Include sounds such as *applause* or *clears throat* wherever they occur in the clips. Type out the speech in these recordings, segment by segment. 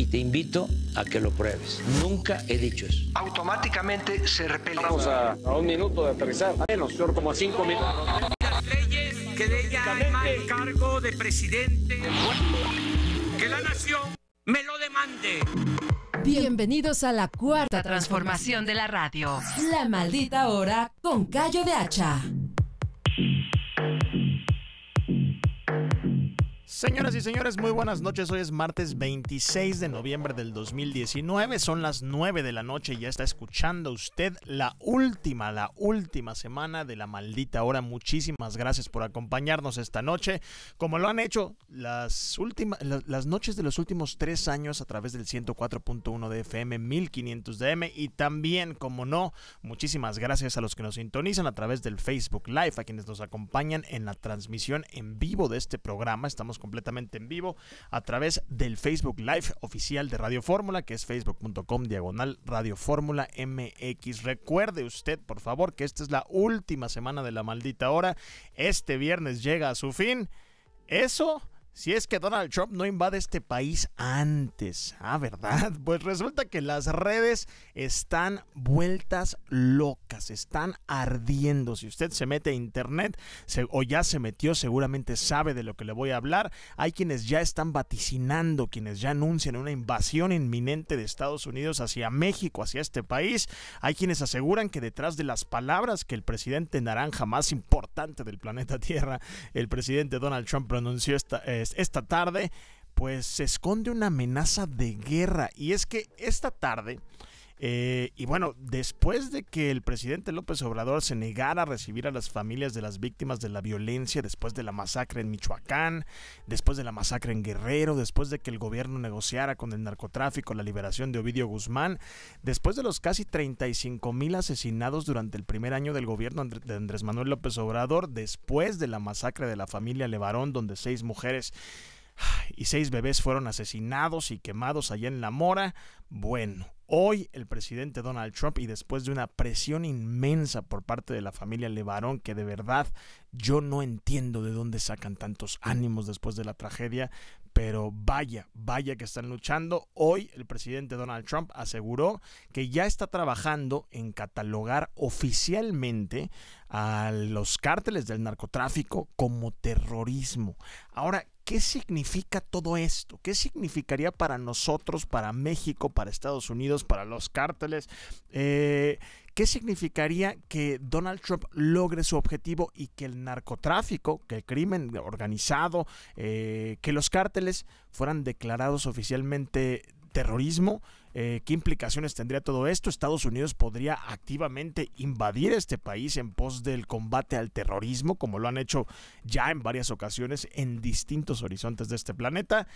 y te invito a que lo pruebes. Nunca he dicho eso. Automáticamente se repele. Vamos a, un minuto de aterrizar, menos, como a cinco minutos. leyes que de ella el cargo de presidente, que la nación me lo demande. Bienvenidos a la cuarta transformación de la radio. La maldita hora con Callo de Hacha. Señoras y señores, muy buenas noches. Hoy es martes 26 de noviembre del 2019. Son las 9 de la noche ya está escuchando usted la última, la última semana de la maldita hora. Muchísimas gracias por acompañarnos esta noche. Como lo han hecho las, últimas, las, noches de los últimos tres años a través del 104.1 de FM, 1500 dm Y también, como no, muchísimas gracias a los que nos sintonizan a través del Facebook Live, a quienes nos acompañan en la transmisión en vivo de este programa. Estamos con completamente en vivo a través del Facebook Live oficial de Radio Fórmula, que es facebook.com diagonal Radio Fórmula MX. Recuerde usted, por favor, que esta es la última semana de la maldita hora. Este viernes llega a su fin. Eso si es que Donald Trump no invade este país antes. Ah, ¿verdad? *laughs* Pues resulta que las redes están vueltas locas, están ardiendo. Si usted se mete a internet o ya se metió, seguramente sabe de lo que le voy a hablar. Hay quienes ya están vaticinando, quienes ya anuncian una invasión inminente de Estados Unidos hacia México, hacia este país. Hay quienes aseguran que detrás de las palabras que el presidente naranja más importante del planeta Tierra, el presidente Donald Trump pronunció esta... Eh, pues, esta tarde, pues se esconde una amenaza de guerra. Y es que esta tarde eh, y bueno, después de que el presidente López Obrador se negara a recibir a las familias de las víctimas de la violencia, después de la masacre en Michoacán, después de la masacre en Guerrero, después de que el gobierno negociara con el narcotráfico la liberación de Ovidio Guzmán, después de los casi 35 mil asesinados durante el primer año del gobierno de Andrés Manuel López Obrador, después de la masacre de la familia Levarón, donde seis mujeres y seis bebés fueron asesinados y quemados allá en La Mora, bueno Hoy el presidente Donald Trump y después de una presión inmensa por parte de la familia Levarón, que de verdad yo no entiendo de dónde sacan tantos ánimos después de la tragedia, pero vaya, vaya que están luchando. Hoy el presidente Donald Trump aseguró que ya está trabajando en catalogar oficialmente a los cárteles del narcotráfico como terrorismo. Ahora, ¿qué significa todo esto? ¿Qué significaría para nosotros, para México, para Estados Unidos, para los cárteles? Eh, ¿Qué significaría que Donald Trump logre su objetivo y que el narcotráfico, que el crimen organizado, eh, que los cárteles fueran declarados oficialmente terrorismo? Eh, ¿Qué implicaciones tendría todo esto? Estados Unidos podría activamente invadir este país en pos del combate al terrorismo, como lo han hecho ya en varias ocasiones en distintos horizontes de este planeta.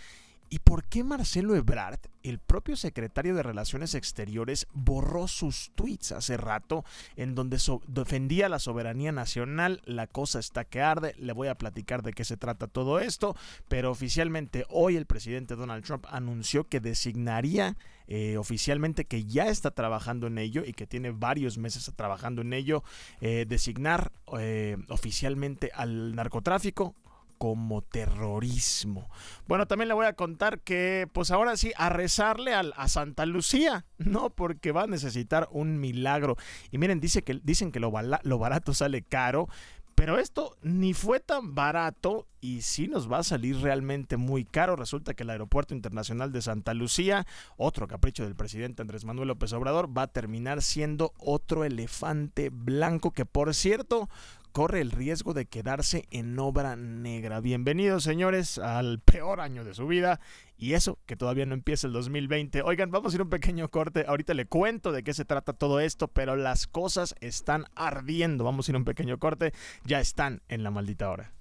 ¿Y por qué Marcelo Ebrard, el propio secretario de Relaciones Exteriores, borró sus tweets hace rato en donde defendía la soberanía nacional? La cosa está que arde, le voy a platicar de qué se trata todo esto, pero oficialmente hoy el presidente Donald Trump anunció que designaría eh, oficialmente que ya está trabajando en ello y que tiene varios meses trabajando en ello, eh, designar eh, oficialmente al narcotráfico como terrorismo. Bueno, también le voy a contar que, pues ahora sí, a rezarle a, Santa Lucía, ¿no? Porque va a necesitar un milagro. Y miren, dice que, dicen que lo, lo barato sale caro, pero esto ni fue tan barato y sí nos va a salir realmente muy caro. Resulta que el Aeropuerto Internacional de Santa Lucía, otro capricho del presidente Andrés Manuel López Obrador, va a terminar siendo otro elefante blanco que por cierto corre el riesgo de quedarse en obra negra. Bienvenidos, señores, al peor año de su vida. Y eso, que todavía no empieza el 2020. Oigan, vamos a ir un pequeño corte. Ahorita le cuento de qué se trata todo esto, pero las cosas están ardiendo. Vamos a ir un pequeño corte. Ya están en la maldita hora.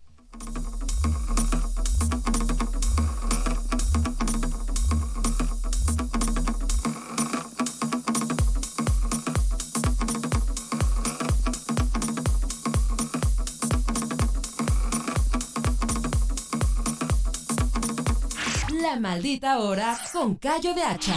maldita hora con Callo de Hacha.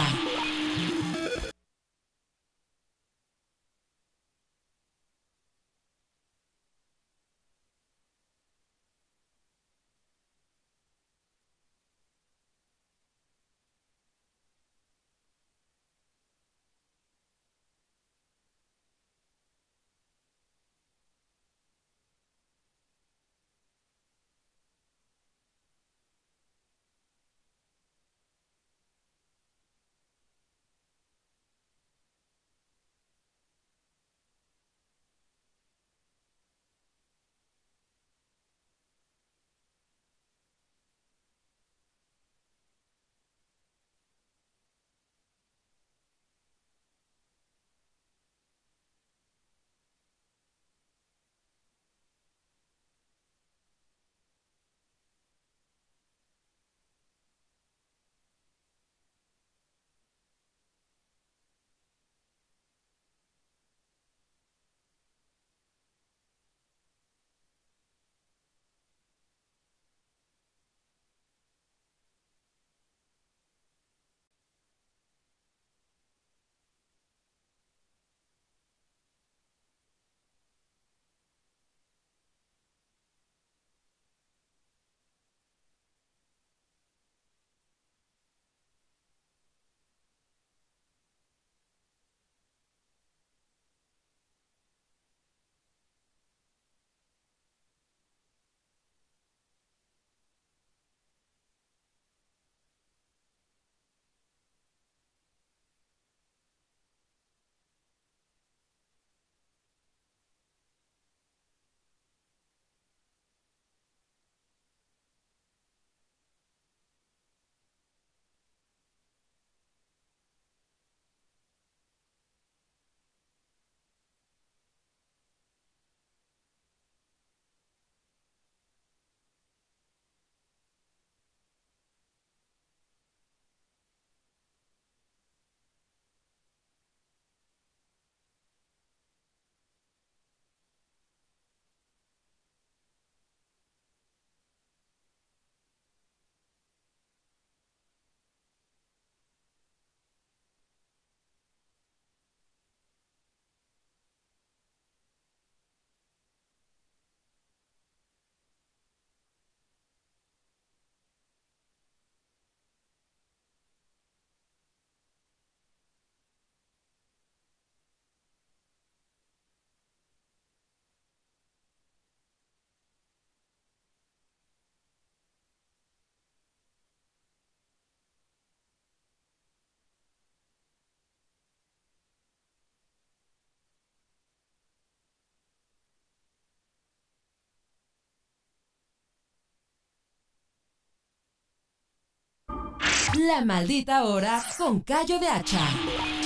La maldita hora con Callo de Hacha.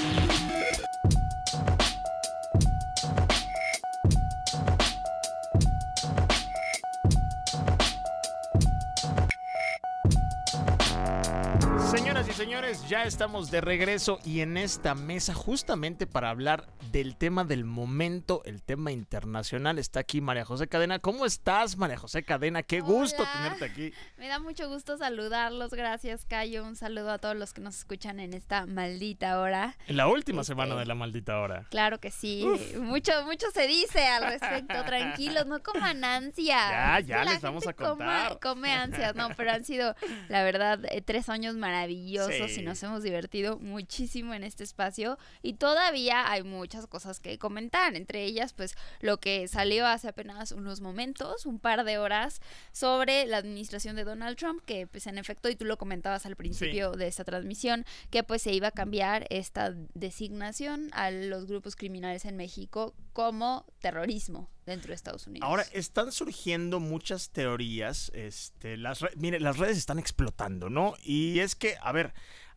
ya estamos de regreso y en esta mesa justamente para hablar del tema del momento, el tema internacional, está aquí María José Cadena. ¿Cómo estás, María José Cadena? Qué gusto tenerte aquí. Me da mucho gusto saludarlos, gracias Cayo, un saludo a todos los que nos escuchan en esta maldita hora. En la última este, semana de la maldita hora. Claro que sí, mucho mucho se dice al respecto, *laughs* tranquilos, no coman ansias. Ya, ya les vamos a contar. Come, come ansias, no, pero han sido, la verdad, eh, tres años maravillosos nos hemos divertido muchísimo en este espacio y todavía hay muchas cosas que comentar, entre ellas pues lo que salió hace apenas unos momentos, un par de horas, sobre la administración de Donald Trump, que pues en efecto, y tú lo comentabas al principio de esta transmisión, que pues se iba a cambiar esta designación a los grupos criminales en México como terrorismo dentro de Estados Unidos. Ahora, están surgiendo muchas teorías. Este, las mire, las redes están explotando, ¿no? Y es que, a ver,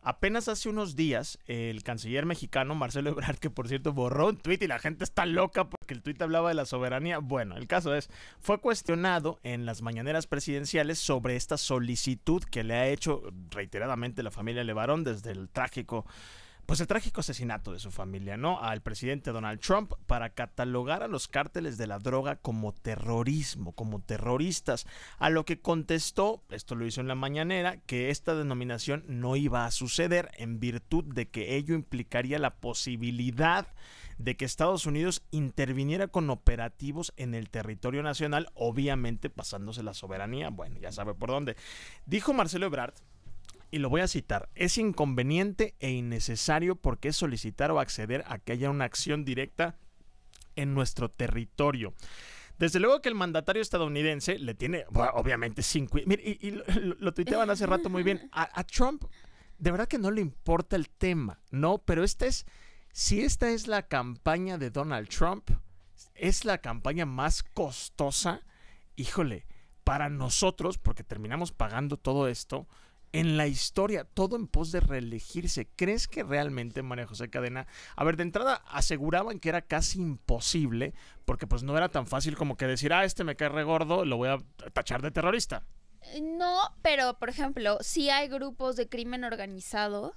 Apenas hace unos días, el canciller mexicano Marcelo Ebrard, que por cierto borró un tuit y la gente está loca porque el tuit hablaba de la soberanía. Bueno, el caso es, fue cuestionado en las mañaneras presidenciales sobre esta solicitud que le ha hecho reiteradamente la familia Levarón desde el trágico pues el trágico asesinato de su familia, ¿no? Al presidente Donald Trump para catalogar a los cárteles de la droga como terrorismo, como terroristas, a lo que contestó, esto lo hizo en la mañanera, que esta denominación no iba a suceder en virtud de que ello implicaría la posibilidad de que Estados Unidos interviniera con operativos en el territorio nacional, obviamente pasándose la soberanía, bueno, ya sabe por dónde. Dijo Marcelo Ebrard y lo voy a citar, es inconveniente e innecesario porque es solicitar o acceder a que haya una acción directa en nuestro territorio. Desde luego que el mandatario estadounidense le tiene, obviamente, cinco... y, lo, tuiteaban hace rato muy bien. A, a, Trump, de verdad que no le importa el tema, ¿no? Pero esta es, si esta es la campaña de Donald Trump, es la campaña más costosa, híjole, para nosotros, porque terminamos pagando todo esto, en la historia, todo en pos de reelegirse. ¿Crees que realmente María José Cadena, a ver, de entrada aseguraban que era casi imposible, porque pues no era tan fácil como que decir, ah, este me cae regordo, lo voy a tachar de terrorista? Eh, no, pero por ejemplo, sí hay grupos de crimen organizado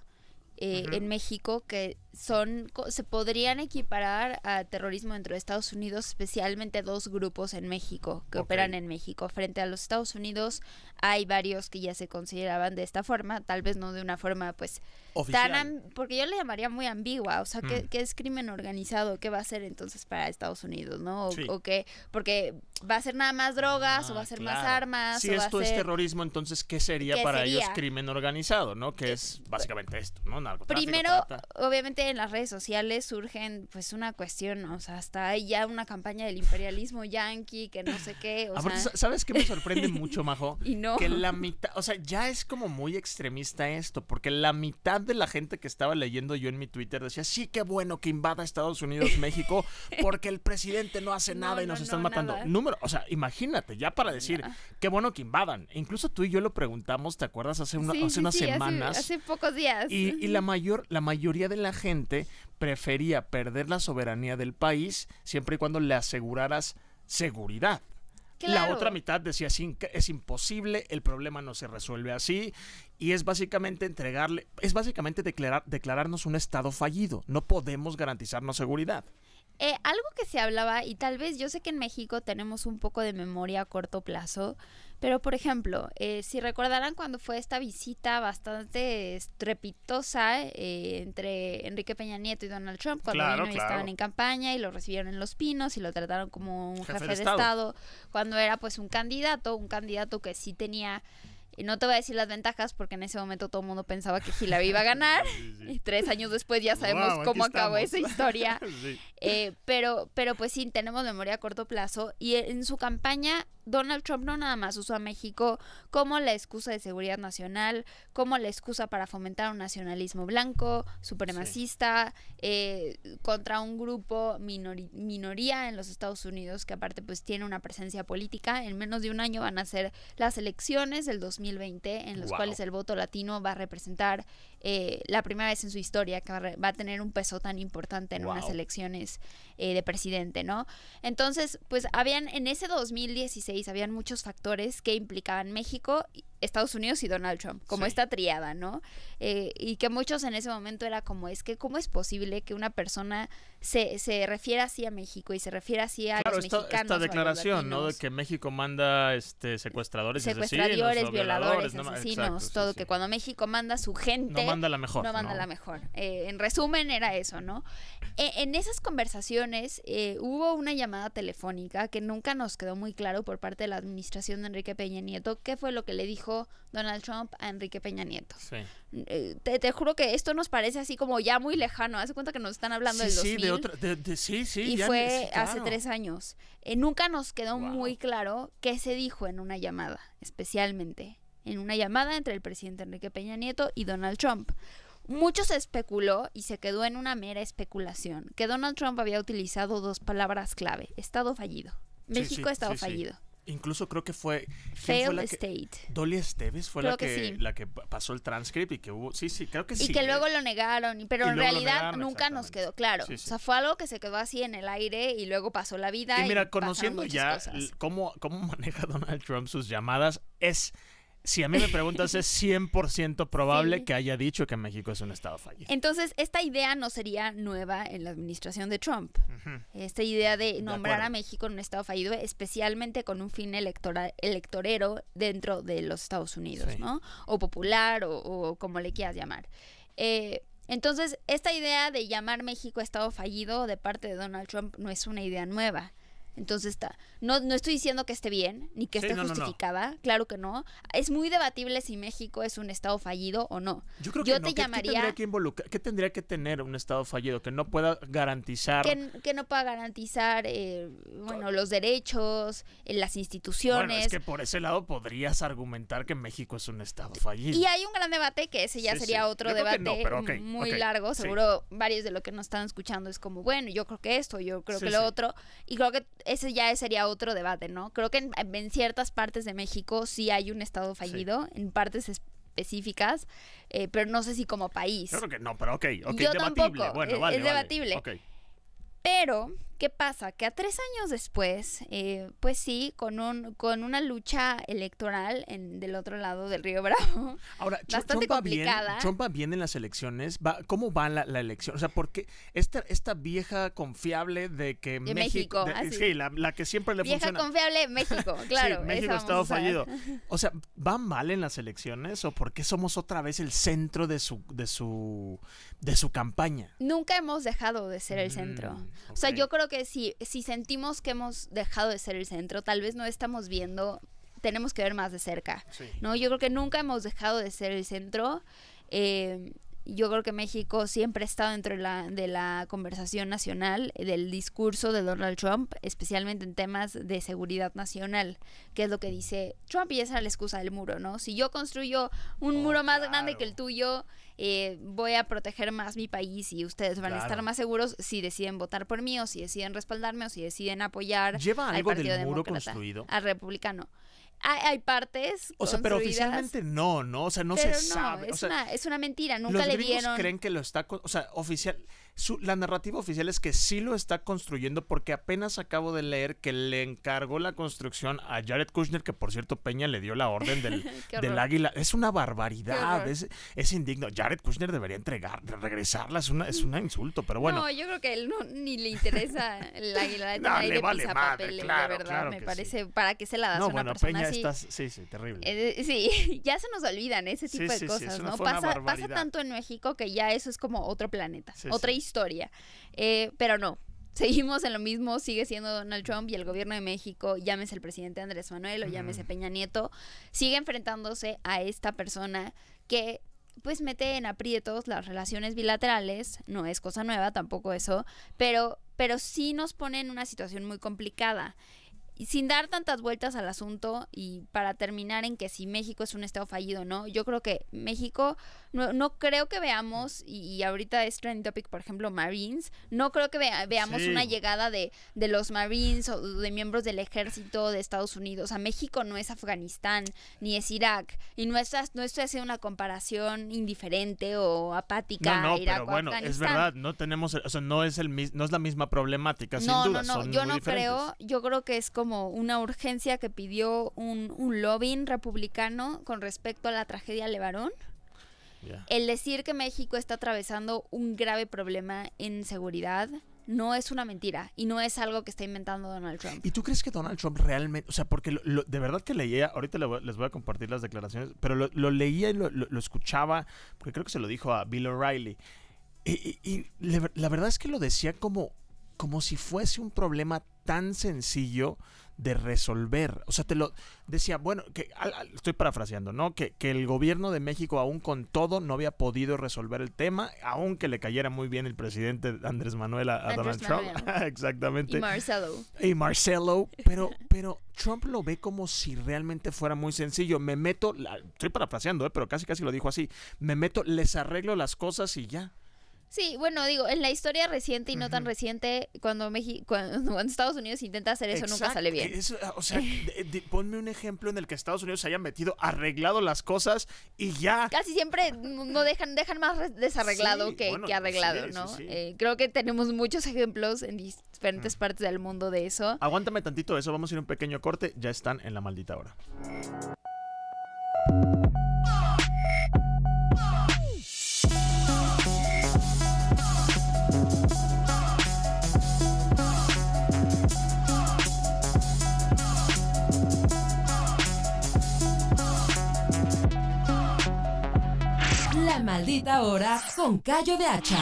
eh, en México que son se podrían equiparar a terrorismo dentro de Estados Unidos, especialmente dos grupos en México que operan en México. Frente a los Estados Unidos hay varios que ya se consideraban de esta forma, tal vez no de una forma pues tan porque yo le llamaría muy ambigua, o sea, mm. ¿qué, es crimen organizado? ¿Qué va a ser entonces para Estados Unidos, no? O, qué porque va a ser nada más drogas ah, o va a ser más armas. Si o esto es terrorismo, entonces ¿qué sería para ellos crimen organizado, no? Que es básicamente esto, ¿no? Primero, obviamente en las redes sociales surgen pues una cuestión, o sea, hasta hay ya una campaña del imperialismo yanqui, que no sé qué. ¿sabes qué me sorprende mucho, Majo? *laughs* y no. Que la mitad, o sea, ya es como muy extremista esto, porque la mitad de la gente que estaba leyendo yo en mi Twitter decía, sí, qué bueno que invada Estados Unidos *laughs* México, porque el presidente no hace nada y nos están matando. Número, o sea, imagínate, ya para decir, qué bueno que invadan. incluso tú y yo lo preguntamos, ¿te acuerdas? Hace, una, unas semanas. Hace, pocos días. Y, y la, mayor, la mayoría de la gente prefería perder la soberanía del país siempre y cuando le aseguraras seguridad. La otra mitad decía, es imposible, el problema no se resuelve así y es básicamente entregarle, es básicamente declarar, declararnos un estado fallido, no podemos garantizarnos seguridad. Eh, algo que se hablaba, y tal vez yo sé que en México tenemos un poco de memoria a corto plazo, pero, por ejemplo, eh, si recordarán cuando fue esta visita bastante estrepitosa eh, entre Enrique Peña Nieto y Donald Trump, cuando vino estaban en campaña y lo recibieron en Los Pinos y lo trataron como un jefe, de, Estado. cuando era pues un candidato, un candidato que sí tenía eh, no te voy a decir las ventajas porque en ese momento todo el mundo pensaba que Hillary iba a ganar. *laughs* Y tres años después ya sabemos cómo acabó esa historia. *laughs* pero, pero pues sí, tenemos memoria a corto plazo. Y en su campaña Donald Trump no nada más usó a México como la excusa de seguridad nacional, como la excusa para fomentar un nacionalismo blanco, supremacista, eh, contra un grupo minoría en los Estados Unidos, que aparte pues tiene una presencia política. En menos de un año van a ser las elecciones del 2020, en las cuales el voto latino va a representar eh, la primera vez en su historia que va a tener un peso tan importante en unas elecciones eh, de presidente, ¿no? Entonces, pues habían en ese 2016 habían muchos factores que implicaban México Estados Unidos y Donald Trump, como esta triada, ¿no? Eh, y que muchos en ese momento era como, es que ¿cómo es posible que una persona se, se refiera así a México y se refiera así a los esta, Esta declaración, ¿no? De que México manda este, secuestradores, secuestradores violadores, asesinos, todo, que cuando México manda su gente... No manda la mejor. No manda la mejor. Eh, en resumen era eso, ¿no? E, en esas conversaciones eh, hubo una llamada telefónica que nunca nos quedó muy claro por parte de la administración de Enrique Peña Nieto, qué fue lo que le dijo Donald Trump a Enrique Peña Nieto. Eh, te, juro que esto nos parece así como ya muy lejano. Hace cuenta que nos están hablando del 2000. Sí, de otra, sí, Y fue hace tres años. Eh, nunca nos quedó muy claro qué se dijo en una llamada, especialmente en una llamada entre el presidente Enrique Peña Nieto y Donald Trump. Mucho se especuló y se quedó en una mera especulación, que Donald Trump había utilizado dos palabras clave, Estado fallido. México ha Estado fallido. Incluso creo que fue. ¿quién fue State. Dolly Esteves fue la que, la que pasó el transcript y que hubo. Sí, sí, creo que sí. Y que ¿eh? luego lo negaron, pero en realidad nunca nos quedó claro. O sea, fue algo que se quedó así en el aire y luego pasó la vida. Y mira, conociendo ya cómo, cómo *laughs* maneja Donald Trump sus llamadas, es si a mí me preguntas, es 100% probable que haya dicho que México es un estado fallido. Entonces, esta idea no sería nueva en la administración de Trump. Esta idea de nombrar a México en un estado fallido, especialmente con un fin electoral, electorero dentro de los Estados Unidos, ¿no? O popular, o, como le quieras llamar. Eh, entonces, esta idea de llamar México estado fallido de parte de Donald Trump no es una idea nueva. Entonces está. No, estoy diciendo que esté bien, ni que esté justificada, claro que no. Es muy debatible si México es un estado fallido o no. Yo creo te llamaría. ¿qué tendría, que tendría, que tener un estado fallido? Que no pueda garantizar. Que, no pueda garantizar, eh, bueno, los derechos, eh, las instituciones. es que por ese lado podrías argumentar que México es un estado fallido. Y hay un gran debate que ese ya sería otro debate muy largo. Seguro varios de lo que nos están escuchando es como, bueno, yo creo que esto, yo creo que lo otro. Y creo que ese ya sería otro debate, ¿no? Creo que en, ciertas partes de México sí hay un Estado fallido, en partes específicas, eh, pero no sé si como país. Creo que no, pero ok, ok, debatible. Bueno, e, vale, debatible. Vale, Pero ¿Qué pasa? Que a tres años después, eh, pues sí, con, un, con una lucha electoral en, del otro lado del Río Bravo. *laughs* Ahora, bastante complicada. bien, en las elecciones. ¿Cómo va la, elección? O sea, porque esta, esta vieja confiable de que México. Ah, sí, la, que siempre le Vieja confiable, México, *laughs* claro. sí, México ha estado fallido. *laughs* O sea, ¿va mal en las elecciones o por qué somos otra vez el centro de su, de su, de su campaña? Nunca hemos dejado de ser el centro. Mm, o sea, yo creo que si, si sentimos que hemos dejado de ser el centro, tal vez no estamos viendo, tenemos que ver más de cerca, ¿no? Yo creo que nunca hemos dejado de ser el centro. Eh, yo creo que México siempre ha estado dentro de la, de la conversación nacional, eh, del discurso de Donald Trump, especialmente en temas de seguridad nacional, que es lo que dice Trump y esa es la excusa del muro, ¿no? Si yo construyo un oh, muro más grande que el tuyo, eh, voy a proteger más mi país y ustedes van a estar más seguros si deciden votar por mí o si deciden respaldarme o si deciden apoyar ¿Lleva algo Partido del muro construido? al republicano hay, hay partes. O sea, pero oficialmente no, ¿no? O sea, no se sabe. Es, o una, es una mentira, nunca le dieron. creen que lo está. O sea, oficial la narrativa oficial es que sí lo está construyendo porque apenas acabo de leer que le encargó la construcción a Jared Kushner, que por cierto Peña le dio la orden del, *laughs* águila. Es una barbaridad, es, indigno. Jared Kushner debería entregar, regresarla, es, una, es un insulto, pero bueno. No, yo creo que él no, ni le interesa el águila. de *laughs* le vale verdad, me parece, ¿para qué se la das a una bueno, Peña así? sí, sí, terrible. Eh, sí, *laughs* ya se nos olvidan ese tipo de cosas, ¿no? Pasa, pasa, tanto en México que ya eso es como otro planeta, otra historia. Eh, pero no, *laughs* seguimos en lo mismo, sigue siendo Donald Trump y el gobierno de México, llámese el presidente Andrés Manuel o llámese Peña Nieto, sigue enfrentándose a esta persona que pues mete en aprietos las relaciones bilaterales, no es cosa nueva tampoco eso, pero pero sí nos pone en una situación muy complicada sin dar tantas vueltas al asunto y para terminar en que si México es un estado fallido o no, yo creo que México, no, no creo que veamos, y, ahorita es trending topic, por ejemplo, Marines, no creo que veamos una llegada de, de, los Marines o de miembros del ejército de Estados Unidos. a México no es Afganistán ni es Irak, y no, no estoy haciendo una comparación indiferente o apática. No, no, pero bueno, es verdad, no tenemos, o sea, no es, el, no es la misma problemática, sin duda. No, no, yo no creo, yo creo que es como como una urgencia que pidió un, lobbying republicano con respecto a la tragedia Levarón. El decir que México está atravesando un grave problema en seguridad no es una mentira y no es algo que está inventando Donald Trump. ¿Y tú crees que Donald Trump realmente, o sea, porque de verdad que leía, ahorita les voy a compartir las declaraciones, pero lo, leía y lo, escuchaba, porque creo que se lo dijo a Bill O'Reilly, y la verdad es que lo decía como como si fuese un problema tan sencillo de resolver. O sea, te lo decía, bueno, que estoy parafraseando, ¿no? Que, que, el gobierno de México, aún con todo, no había podido resolver el tema, aunque le cayera muy bien el presidente Andrés Manuel a, Donald Trump. *laughs* Exactamente. Y Marcelo. Y Marcelo, pero, *laughs* pero Trump lo ve como si realmente fuera muy sencillo. Me meto, estoy parafraseando, ¿eh? pero casi casi lo dijo así, me meto, les arreglo las cosas y ya. Sí, bueno, digo, en la historia reciente y no tan reciente, cuando, *laughs* cuando, Estados Unidos intenta hacer eso, nunca sale bien. Ah, o sea, *laughs* ponme un ejemplo en el que Estados Unidos se haya metido, arreglado las cosas y ya. Casi siempre no dejan, dejan más desarreglado que, pues arreglado, ¿no? Eh, creo que tenemos muchos *laughs* ejemplos en diferentes mm. partes del mundo de eso. Aguántame tantito eso, vamos a ir un pequeño corte, ya están en la maldita hora. maldita hora con Callo de Hacha.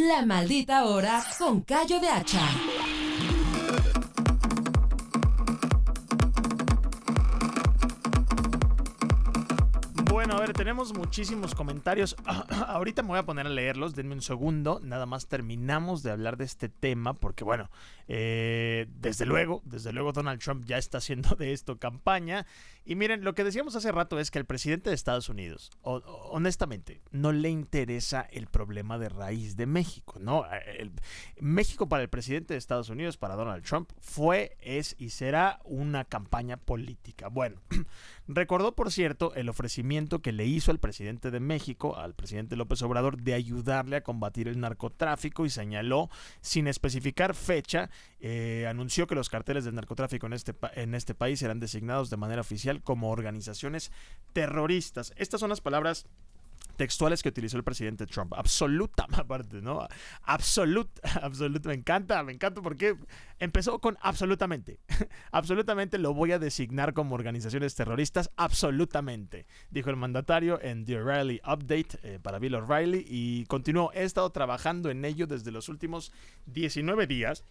La maldita hora con Callo de Hacha. bueno, a ver, tenemos muchísimos comentarios. *clears throat* Ahorita me voy a poner a leerlos, denme un segundo. Nada más terminamos de hablar de este tema, porque bueno, eh, desde luego, desde luego Donald Trump ya está haciendo de esto campaña. Y miren, lo que decíamos hace rato es que el presidente de Estados Unidos, honestamente, no le interesa el problema de raíz de México, ¿no? México para el presidente de Estados Unidos, para Donald Trump, fue, es y será una campaña política. Bueno, *clears throat* Recordó, por cierto, el ofrecimiento que le hizo al presidente de México, al presidente López Obrador, de ayudarle a combatir el narcotráfico y señaló, sin especificar fecha, eh, anunció que los carteles del narcotráfico en este, en este país serán designados de manera oficial como organizaciones terroristas. Estas son las palabras textuales que utilizó el presidente Trump. Absoluta, *laughs* aparte, ¿no? Absoluta, absoluta, me encanta, me encanta porque empezó con absolutamente. *laughs* absolutamente lo voy a designar como organizaciones terroristas, absolutamente, dijo el mandatario en The O'Reilly Update eh, para Bill O'Reilly y continuó, he estado trabajando en ello desde los últimos 19 días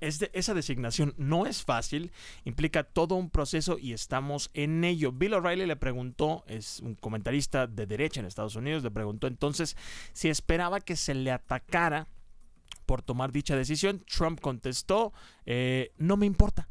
esa designación no es fácil, implica todo un proceso y estamos en ello. Bill O'Reilly le preguntó, es un comentarista de derecha en Estados Unidos, le preguntó entonces si esperaba que se le atacara por tomar dicha decisión. Trump contestó, eh, no me importa,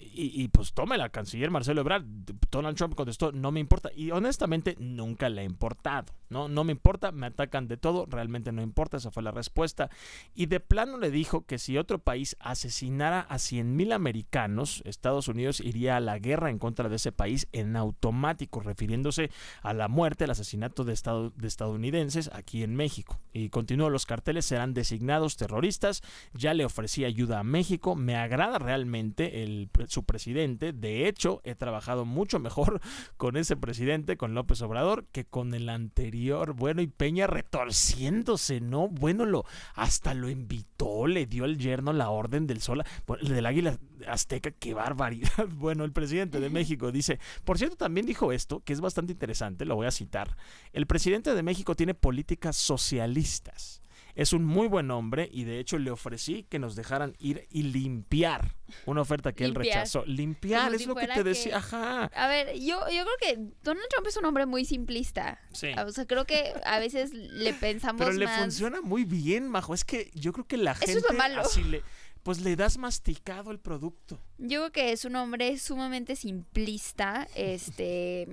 y, y, pues la canciller Marcelo Ebrard. Donald Trump contestó, no me importa. Y honestamente, nunca le ha importado. No, no me importa, me atacan de todo, realmente no importa. Esa fue la respuesta. Y de plano le dijo que si otro país asesinara a 100.000 americanos, Estados Unidos iría a la guerra en contra de ese país en automático, refiriéndose a la muerte, el asesinato de, de estadounidenses aquí en México. Y continuó, los carteles serán designados terroristas. Ya le ofrecí ayuda a México. Me agrada realmente el su presidente. De hecho, he trabajado mucho mejor *laughs* con ese presidente, con López Obrador, que con el anterior. Bueno, y Peña retorciéndose, ¿no? Bueno, lo, hasta lo invitó, le dio al yerno la orden del sol, del águila azteca, qué barbaridad. *laughs* Bueno, el presidente de México dice, por cierto, también dijo esto, que es bastante interesante, lo voy a citar. El presidente de México tiene políticas socialistas es un muy buen hombre y de hecho le ofrecí que nos dejaran ir y limpiar una oferta que él rechazó. Limpiar, es lo que te decía. Ajá. A ver, yo, yo creo que Donald Trump es un hombre muy simplista. Sí. Ah, o sea, creo que a veces le pensamos Pero le funciona muy bien, Majo. Es que yo creo que la gente Eso es lo malo. así le pues le das masticado el producto. Yo creo que es un hombre sumamente simplista, este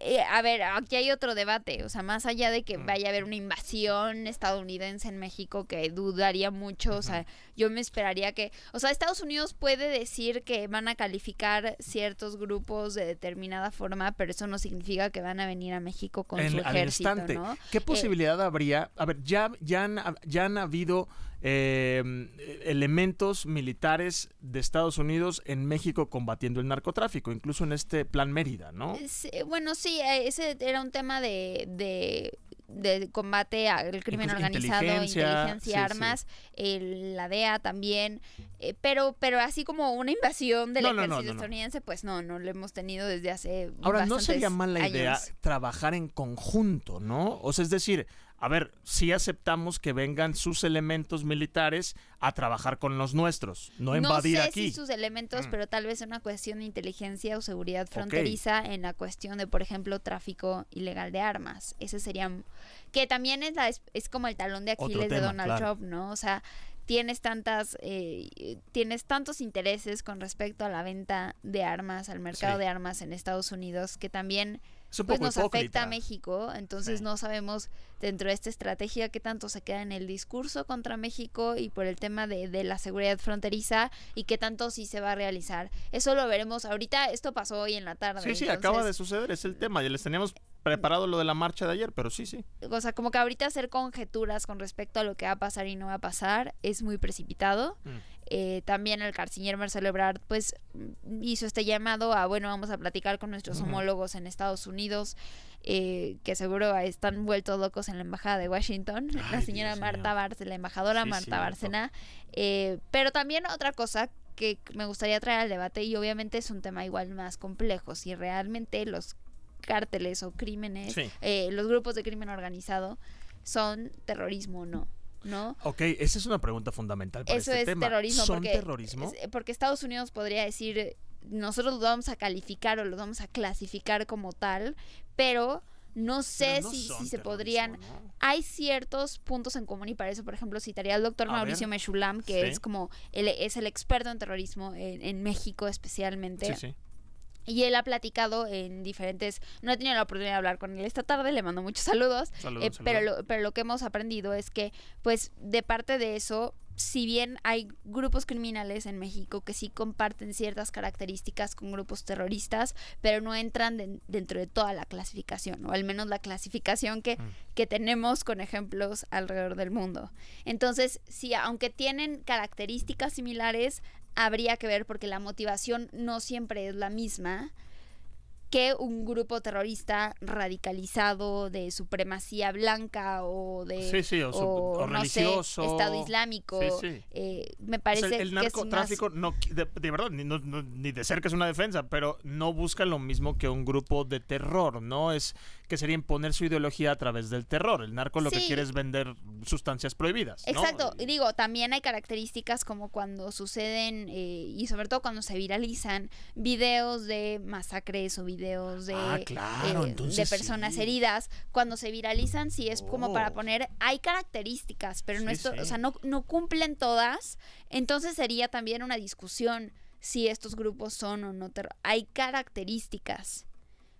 eh, a ver, aquí hay otro debate, o sea, más allá de que mm. vaya a haber una invasión estadounidense en México, que dudaría mucho, o sea, yo me esperaría que, o sea, Estados Unidos puede decir que van a calificar ciertos grupos de determinada forma, pero eso no significa que van a venir a México con su ejército, ¿no? ¿Qué eh, posibilidad habría? A ver, ya, ya, ya han habido eh, elementos militares de Estados Unidos en México combatiendo el narcotráfico, incluso en este plan Mérida, ¿no? Eh, bueno, sí, eh, ese era un tema de, de, combate al crimen organizado, inteligencia, armas, la DEA también, eh, pero, pero así como una invasión del ejército estadounidense, pues no, no lo hemos tenido desde hace... Ahora, no sería mala idea trabajar en conjunto, ¿no? O sea, es decir, a ver, si aceptamos que vengan sus elementos militares a trabajar con los nuestros, no, no invadir sé aquí. Si sus elementos, mm. pero tal vez una cuestión de inteligencia o seguridad fronteriza en la cuestión de, por ejemplo, tráfico ilegal de armas. Ese sería que también es, es, como el talón de Aquiles de Donald Trump, ¿no? O sea, tienes tantas eh, tienes tantos intereses con respecto a la venta de armas, al mercado de armas en Estados Unidos que también es pues nos afecta a México, entonces no sabemos dentro de esta estrategia qué tanto se queda en el discurso contra México y por el tema de, la seguridad fronteriza y qué tanto sí se va a realizar. Eso lo veremos ahorita, esto pasó hoy en la tarde. Sí, sí, acaba de suceder, es el tema, ya les teníamos preparado lo de la marcha de ayer, pero sí, sí. O sea, como que ahorita hacer conjeturas con respecto a lo que va a pasar y no va a pasar es muy precipitado. Mm. Eh, también el carciller Marcelo Ebrard pues mm, hizo este llamado a bueno vamos a platicar con nuestros homólogos en Estados Unidos eh, que seguro están vueltos locos en la embajada de Washington *laughs* la señora Marta la embajadora Marta Bárcena eh, pero también otra cosa que me gustaría traer al debate y obviamente es un tema igual más complejo si realmente los cárteles o crímenes los grupos de crimen organizado son terrorismo o no Ok, esa es una pregunta fundamental para Eso este es terrorismo. ¿Son porque, terrorismo? Eh, porque Estados Unidos podría decir, nosotros lo vamos a calificar o lo vamos a clasificar como tal, pero no sé si, se podrían. Hay ciertos puntos en común y para eso, por ejemplo, citaría al doctor Mauricio Mechulam que es como, él es el experto en terrorismo en, en México especialmente. Sí, sí. Y él ha platicado en diferentes. No he tenido la oportunidad de hablar con él esta tarde, le mando muchos saludos. Eh, pero, lo, pero lo que hemos aprendido es que, pues, de parte de eso, si bien hay grupos criminales en México que sí comparten ciertas características con grupos terroristas, pero no entran dentro de toda la clasificación, o al menos la clasificación que, mm. que tenemos con ejemplos alrededor del mundo. Entonces, sí, aunque tienen características similares, habría que ver, porque la motivación no siempre es la misma, que un grupo terrorista radicalizado de supremacía blanca o de Estado Islámico eh, me parece el, narcotráfico no de, verdad ni, ni, de cerca es una defensa pero no busca lo mismo que un grupo de terror no es que sería imponer su ideología a través del terror. El narco lo que quiere es vender sustancias prohibidas. Exacto, y digo, también hay características como cuando suceden eh, y sobre todo cuando se viralizan videos de masacres o videos de, ah, eh, de personas heridas, cuando se viralizan sí es como para oh. poner, hay características, pero no, esto, o sea, no, no cumplen todas, entonces sería también una discusión si estos grupos son o no. Hay características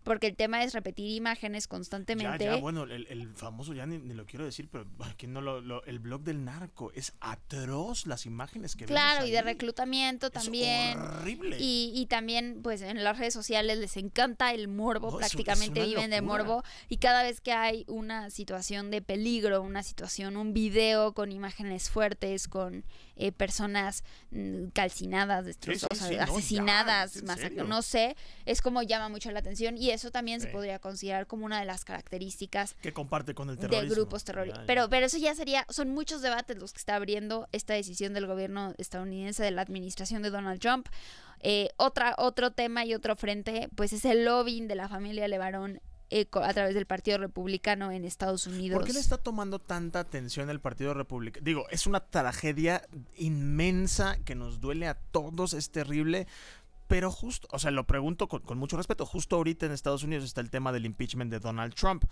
porque el tema es repetir imágenes constantemente. Ya, ya, bueno, el, famoso, ya ni, lo quiero decir, pero no el blog del narco es atroz las imágenes que Claro, y de reclutamiento también. es Horrible. Y, también, pues en las redes sociales les encanta el morbo, prácticamente viven de morbo. Y cada vez que hay una situación de peligro, una situación, un video con imágenes fuertes, con eh, personas mm, calcinadas, asesinadas, no, no sé, es como llama mucho la atención y eso también se podría considerar como una de las características que comparte con el terrorismo. de grupos terroristas. Pero, pero eso ya sería, son muchos debates los que está abriendo esta decisión del gobierno estadounidense, de la administración de Donald Trump. Eh, otra, otro tema y otro frente, pues es el lobbying de la familia Levarón eh, a través del Partido Republicano en Estados Unidos. ¿Por qué le está tomando tanta atención el Partido Republicano? Digo, es una tragedia inmensa que nos duele a todos, es terrible, pero justo, o sea, lo pregunto con, mucho respeto, justo ahorita en Estados Unidos está el tema del impeachment de Donald Trump.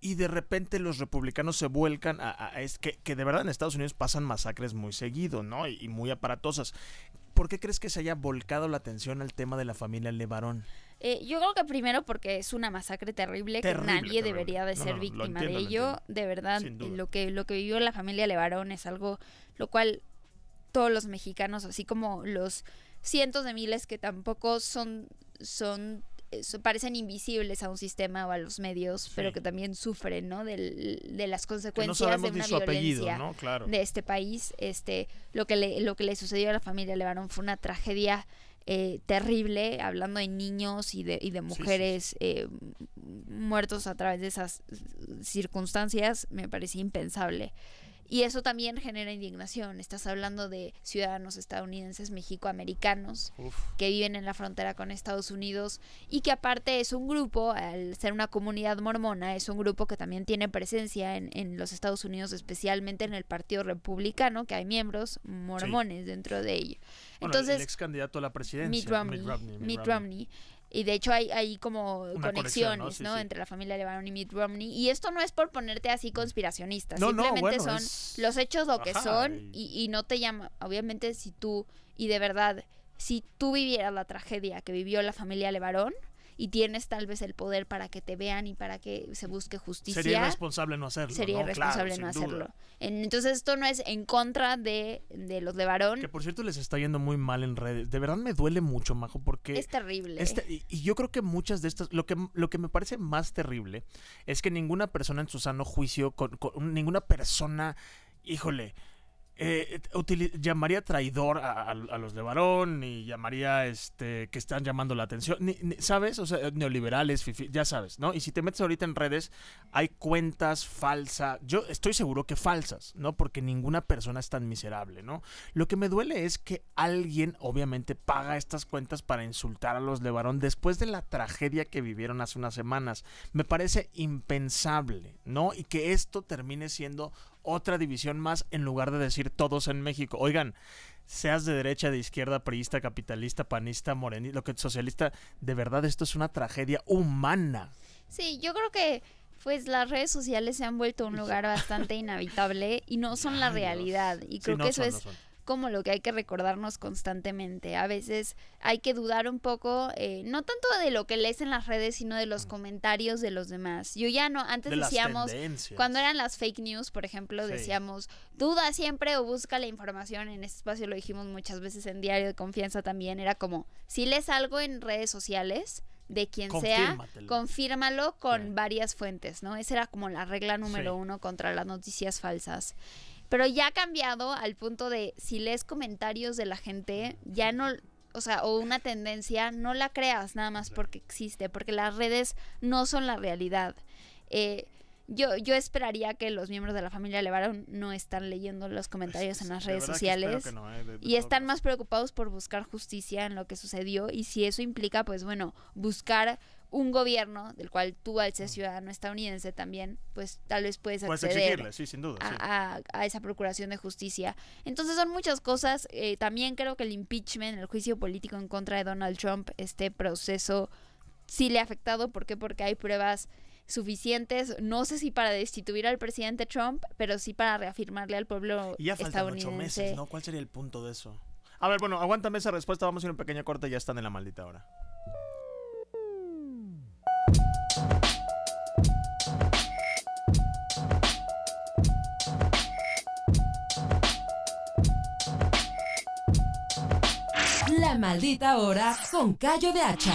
Y de repente los republicanos se vuelcan a... es que, de verdad en Estados Unidos pasan masacres muy seguido, ¿no? Y, muy aparatosas. ¿Por qué crees que se haya volcado la atención al tema de la familia Levarón? Eh, yo creo que primero porque es una masacre terrible, que nadie debería de ser víctima de ello. De verdad, lo que, lo que vivió la familia Levarón es algo lo cual todos los mexicanos, así como los cientos de miles que tampoco son, son eh, parecen invisibles a un sistema o a los medios, pero que también sufren, ¿no? de las consecuencias de una violencia de este país. Este, lo que le, lo que le sucedió a la familia Levarón fue una tragedia eh, terrible, hablando de niños y de, y de mujeres eh, muertos a través de esas circunstancias, me parecía impensable. Y eso también genera indignación. Estás hablando de ciudadanos estadounidenses, mexicoamericanos, que viven en la frontera con Estados Unidos y que aparte es un grupo, al ser una comunidad mormona, es un grupo que también tiene presencia en, en los Estados Unidos, especialmente en el Partido Republicano, que hay miembros mormones dentro de ello. Entonces, el ex candidato a la presidencia, Mitt Romney y de hecho hay, como conexiones, ¿no? Entre la familia Levarón y Mitt Romney. Y esto no es por ponerte así mm. conspiracionista. No, Simplemente son los hechos lo que son y... no te llama. Obviamente si tú, y de verdad, si tú vivieras la tragedia que vivió la familia Levarón, y tienes tal vez el poder para que te vean y para que se busque justicia. Sería irresponsable no hacerlo. Sería irresponsable no hacerlo. entonces esto no es en contra de, los de varón. Que por cierto les está yendo muy mal en redes. De verdad me duele mucho, Majo, porque... Es terrible. Este, y, yo creo que muchas de estas... Lo que, lo que me parece más terrible es que ninguna persona en su sano juicio, con ninguna persona, híjole eh, eh, llamaría traidor a, los de varón y llamaría este que están llamando la atención, ¿sabes? O sea, neoliberales, ya sabes, ¿no? Y si te metes ahorita en redes, hay cuentas falsas, yo estoy seguro que falsas, ¿no? Porque ninguna persona es tan miserable, ¿no? Lo que me duele es que alguien obviamente paga estas cuentas para insultar a los de varón después de la tragedia que vivieron hace unas semanas. Me parece impensable, ¿no? Y que esto termine siendo otra división más en lugar de decir todos en México. Oigan, seas de derecha, de izquierda, priista, capitalista, panista, morenista, lo que socialista, de verdad esto es una tragedia humana. Sí, yo creo que pues las redes sociales se han vuelto un lugar bastante inhabitable y no son la realidad y creo que eso es como lo que hay que recordarnos constantemente. A veces hay que dudar un poco, eh, no tanto de lo que lees en las redes, sino de los comentarios de los demás. Yo ya no, antes decíamos, cuando eran las fake news, por ejemplo, decíamos, duda siempre o busca la información. En este espacio lo dijimos muchas veces en Diario de Confianza también, era como, si lees algo en redes sociales, de quien sea, confírmalo con varias fuentes, ¿no? Esa era como la regla número uno contra las noticias falsas. Pero ya ha cambiado al punto de si lees comentarios de la gente, ya no, o sea, o una tendencia, no la creas nada más porque existe, porque las redes no son la realidad. Eh, yo, yo esperaría que los miembros de la familia levaron no están leyendo los comentarios en las redes sociales eh, y están más preocupados por buscar justicia en lo que sucedió y si eso implica, pues bueno, buscar un gobierno del cual tú al ser mm. ciudadano estadounidense también, pues tal vez puedes acceder a, esa procuración de justicia. Entonces son muchas cosas. Eh, también creo que el impeachment, el juicio político en contra de Donald Trump, este proceso sí le ha afectado. ¿Por qué? Porque hay pruebas suficientes, no sé si para destituir al presidente Trump, pero sí para reafirmarle al pueblo y ya estadounidense. Ocho meses, ¿no? ¿Cuál sería el punto de eso? A ver, bueno, aguántame esa respuesta, vamos a ir una un pequeño corte, ya están en la maldita hora. La maldita hora con Callo de Hacha.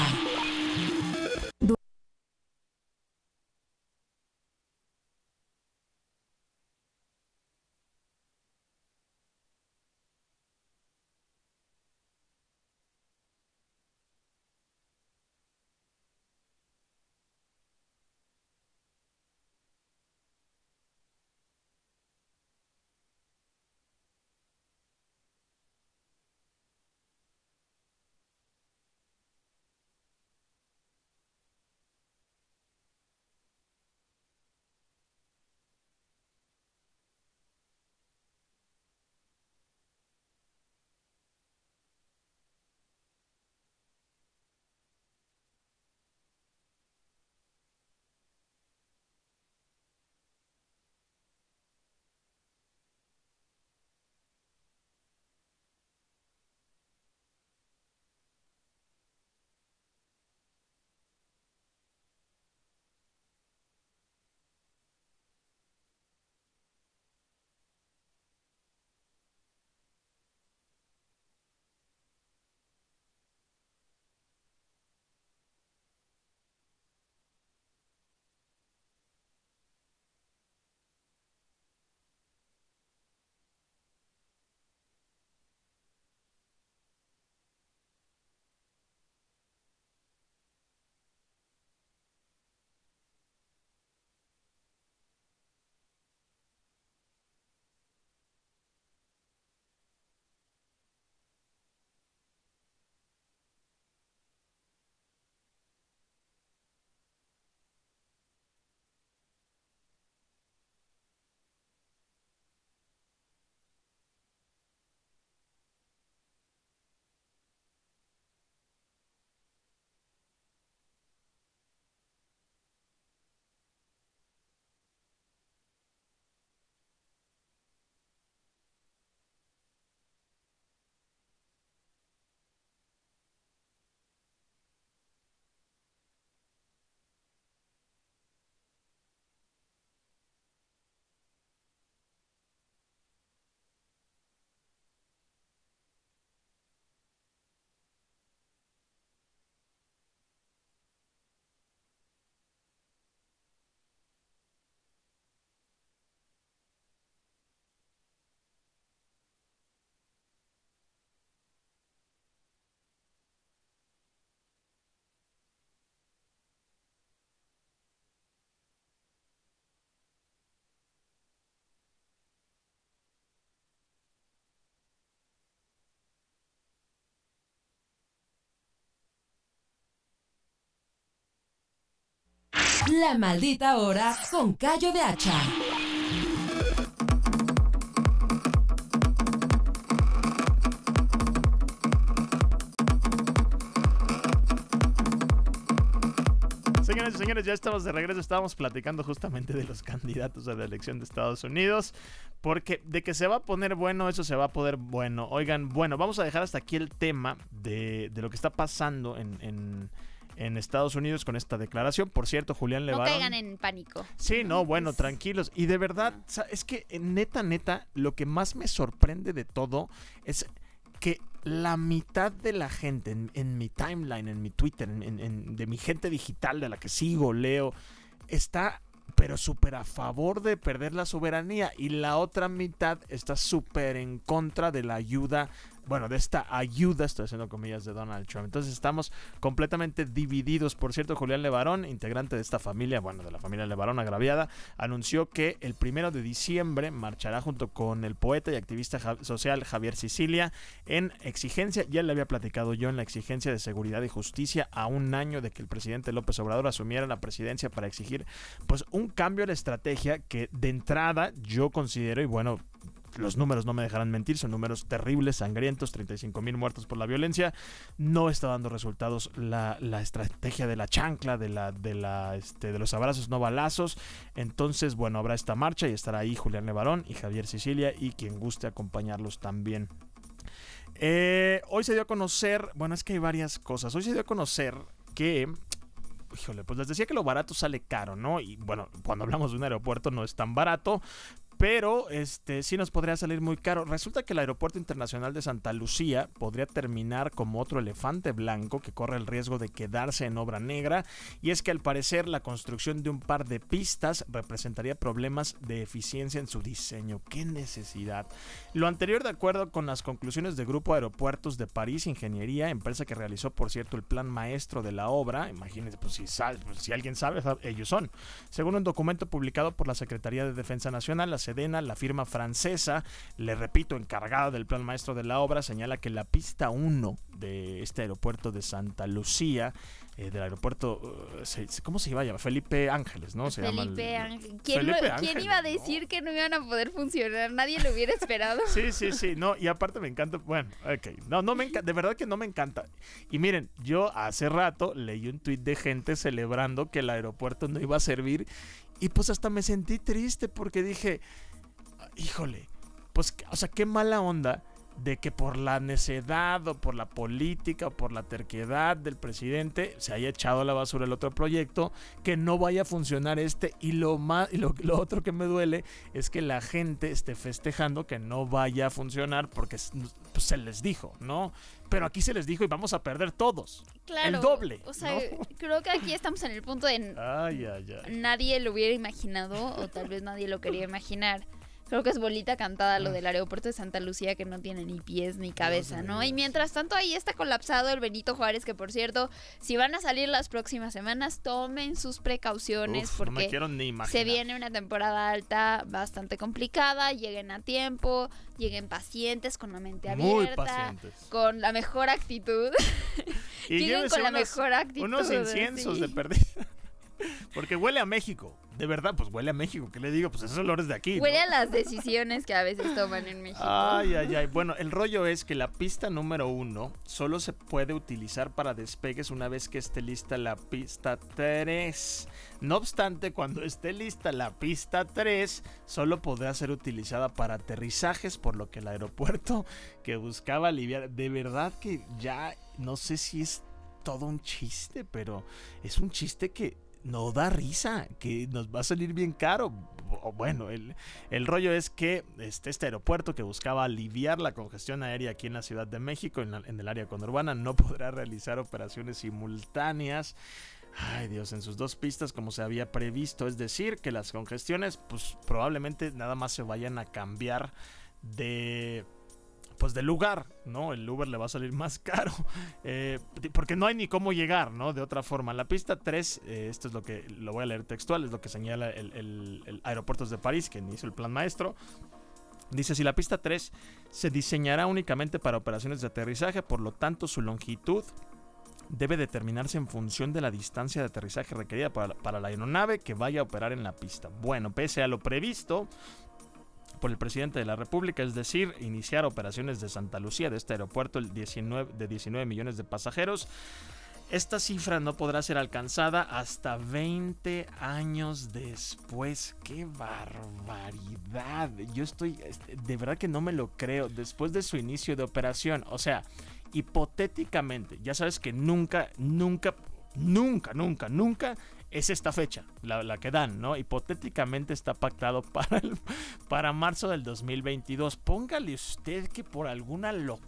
La maldita hora con Callo de Hacha. Señores y señores, ya estamos de regreso. Estábamos platicando justamente de los candidatos a la elección de Estados Unidos. Porque de que se va a poner bueno, eso se va a poder bueno. Oigan, bueno, vamos a dejar hasta aquí el tema de, lo que está pasando en en Estados Unidos con esta declaración. Por cierto, Julián va. No caigan en pánico. Sí, no, pues. bueno, tranquilos. Y de verdad, es que eh, neta, neta, lo que más me sorprende de todo es que la mitad de la gente en, mi timeline, en mi Twitter, de mi gente digital de la que sigo, leo, está pero súper a favor de perder la soberanía y la otra mitad está súper en contra de la ayuda bueno, de esta ayuda, estoy haciendo comillas, de Donald Trump. Entonces estamos completamente divididos. Por cierto, Julián Levarón, integrante de esta familia, bueno, de la familia Levarón agraviada, anunció que el primero de diciembre marchará junto con el poeta y activista social Javier Sicilia en exigencia, ya le había platicado yo, en la exigencia de seguridad y justicia a un año de que el presidente López Obrador asumiera la presidencia para exigir pues un cambio de estrategia que de entrada yo considero, y bueno, los números no me dejarán mentir, son números terribles, sangrientos, 35 mil muertos por la violencia. No está dando resultados la, estrategia de la chancla, de, la, de, la, este, de los abrazos no balazos. Entonces, bueno, habrá esta marcha y estará ahí Julián Levarón y Javier Sicilia y quien guste acompañarlos también. Eh, hoy se dio a conocer, bueno, es que hay varias cosas. Hoy se dio a conocer que híjole, pues les decía que lo barato sale caro, ¿no? Y bueno, cuando hablamos de un aeropuerto no es tan barato, pero este sí nos podría salir muy caro. Resulta que el Aeropuerto Internacional de Santa Lucía podría terminar como otro elefante blanco que corre el riesgo de quedarse en obra negra y es que al parecer la construcción de un par de pistas representaría problemas de eficiencia en su diseño. ¡Qué necesidad! Lo anterior de acuerdo con las conclusiones del Grupo Aeropuertos de París Ingeniería, empresa que realizó por cierto el plan maestro de la obra, imagínense pues, si, pues, si alguien sabe, ellos son. Según un documento publicado por la Secretaría de Defensa Nacional, la la firma francesa, le repito, encargada del plan maestro de la obra, señala que la pista 1 de este aeropuerto de Santa Lucía, eh, del aeropuerto, eh, ¿cómo se iba Felipe Ángeles, ¿no? Se Felipe, Ángeles. ¿Quién iba a decir que no iban a poder funcionar? Nadie lo hubiera esperado. sí, sí, sí, no, y aparte me encanta, bueno, ok, no, no me encanta, de verdad que no me encanta. Y miren, yo hace rato leí un tuit de gente celebrando que el aeropuerto no iba a servir y pues hasta me sentí triste porque dije, híjole, pues, o sea, qué mala onda de que por la necedad o por la política o por la terquedad del presidente se haya echado a la basura el otro proyecto, que no vaya a funcionar este y lo, más, lo, otro que me duele es que la gente esté festejando que no vaya a funcionar porque pues, se les dijo, ¿no? Pero aquí se les dijo y vamos a perder todos. Claro. El doble. O sea, creo que aquí estamos en el punto de... *laughs* Nadie lo hubiera imaginado o tal vez nadie lo quería imaginar. Creo que es bolita cantada lo ah. del aeropuerto de Santa Lucía que no tiene ni pies ni cabeza, ¿no? Y mientras tanto ahí está colapsado el Benito Juárez, que por cierto, si van a salir las próximas semanas, tomen sus precauciones porque se viene una temporada alta bastante complicada, lleguen a tiempo, lleguen pacientes con la mente Muy pacientes. con la mejor actitud. *laughs* *laughs* lleguen con la mejor actitud. Unos *laughs* inciensos de perdida. Porque huele a México de verdad, pues huele a México. ¿Qué le digo? Pues esos olores de aquí. Huele a las decisiones que a veces toman en México. Ay, ay, ay. Bueno, el rollo es que la pista número uno solo se puede utilizar para despegues una vez que esté lista la pista 3. No obstante, cuando esté lista la pista 3, solo podrá ser utilizada para aterrizajes, por lo que el aeropuerto *laughs* que buscaba aliviar. De verdad que ya no sé si es todo un chiste, pero es un chiste que no da risa, que nos va a salir bien caro. Bueno, el, el rollo es que este, este, aeropuerto que buscaba aliviar la congestión aérea aquí en la Ciudad de México, en, el área conurbana, no *laughs* podrá realizar operaciones simultáneas. Ay Dios, en sus dos pistas como se había previsto, es decir, que las congestiones pues probablemente nada más se vayan a cambiar de pues del lugar, ¿no? El Uber le va a salir *laughs* más caro, eh, porque no hay ni cómo llegar, ¿no? De otra forma, la pista 3, eh, esto es lo que lo voy a leer textual, es lo que señala el, Aeropuertos de París, Que hizo el plan maestro. Dice, si la pista 3 se diseñará únicamente para operaciones de aterrizaje, por lo tanto su longitud debe determinarse en función de la distancia de aterrizaje requerida para, la aeronave que vaya a operar en la pista. Bueno, pese a lo previsto, por el presidente de la República, es decir, iniciar operaciones de Santa Lucía, de este aeropuerto el 19, de 19 millones de pasajeros. Esta cifra no podrá ser alcanzada hasta 20 años después. ¡Qué barbaridad! Yo estoy, este, de verdad que no me lo creo, después de su inicio de operación. O sea, hipotéticamente, ya sabes que nunca, nunca, nunca, nunca, nunca es esta fecha, la, que dan, ¿no? Hipotéticamente está pactado *laughs* para, para marzo del 2022. Póngale usted que por alguna locura,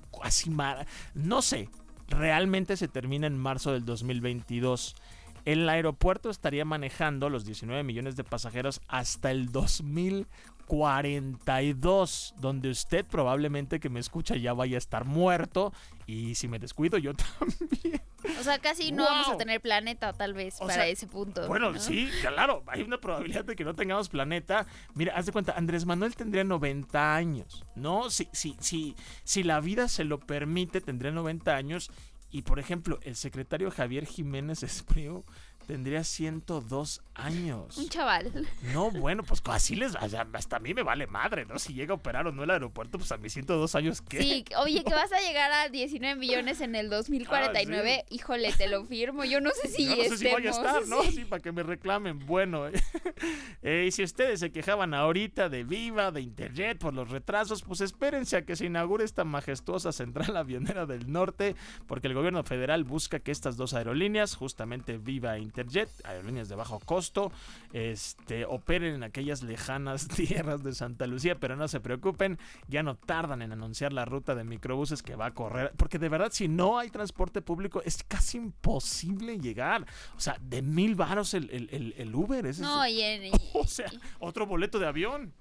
no sé, realmente se termina en marzo del 2022 el aeropuerto estaría manejando los 19 millones de pasajeros hasta el 2042, donde usted probablemente que me escucha ya vaya a estar muerto y si me descuido yo *laughs* también. O sea, casi no vamos a tener planeta tal vez para ese punto. Bueno, sí, claro, hay una probabilidad de que no tengamos planeta. Mira, haz de cuenta, Andrés Manuel tendría 90 años, ¿no? Si, si, si, si la vida se lo permite, tendría 90 años y por ejemplo, el secretario Javier Jiménez *laughs* Espriu Tendría 102 años. Un chaval. No, bueno, pues así les. Hasta a mí me vale madre, ¿no? Si llega a operar o no el aeropuerto, pues a mis 102 años, ¿qué? Sí, oye, *laughs* que vas a llegar a 19 millones en el 2049. Ah, híjole, te lo firmo. Yo no sé si. Yo no sé si voy a estar, ¿no? Sí, para que me reclamen. Bueno, y *laughs* eh, si ustedes se quejaban ahorita de Viva, de Internet por los retrasos, pues espérense a que se inaugure esta majestuosa central *laughs* avionera del norte, porque el gobierno federal busca que estas dos aerolíneas, justamente Viva e Interjet, aerolíneas de bajo costo, este, operen en aquellas lejanas *laughs* tierras de Santa Lucía, pero no se preocupen, ya no tardan en anunciar la ruta de microbuses que va a correr, porque de verdad si no hay transporte público es casi imposible llegar. O sea, de mil varos el, el, Uber. es, o sea, otro boleto de avión.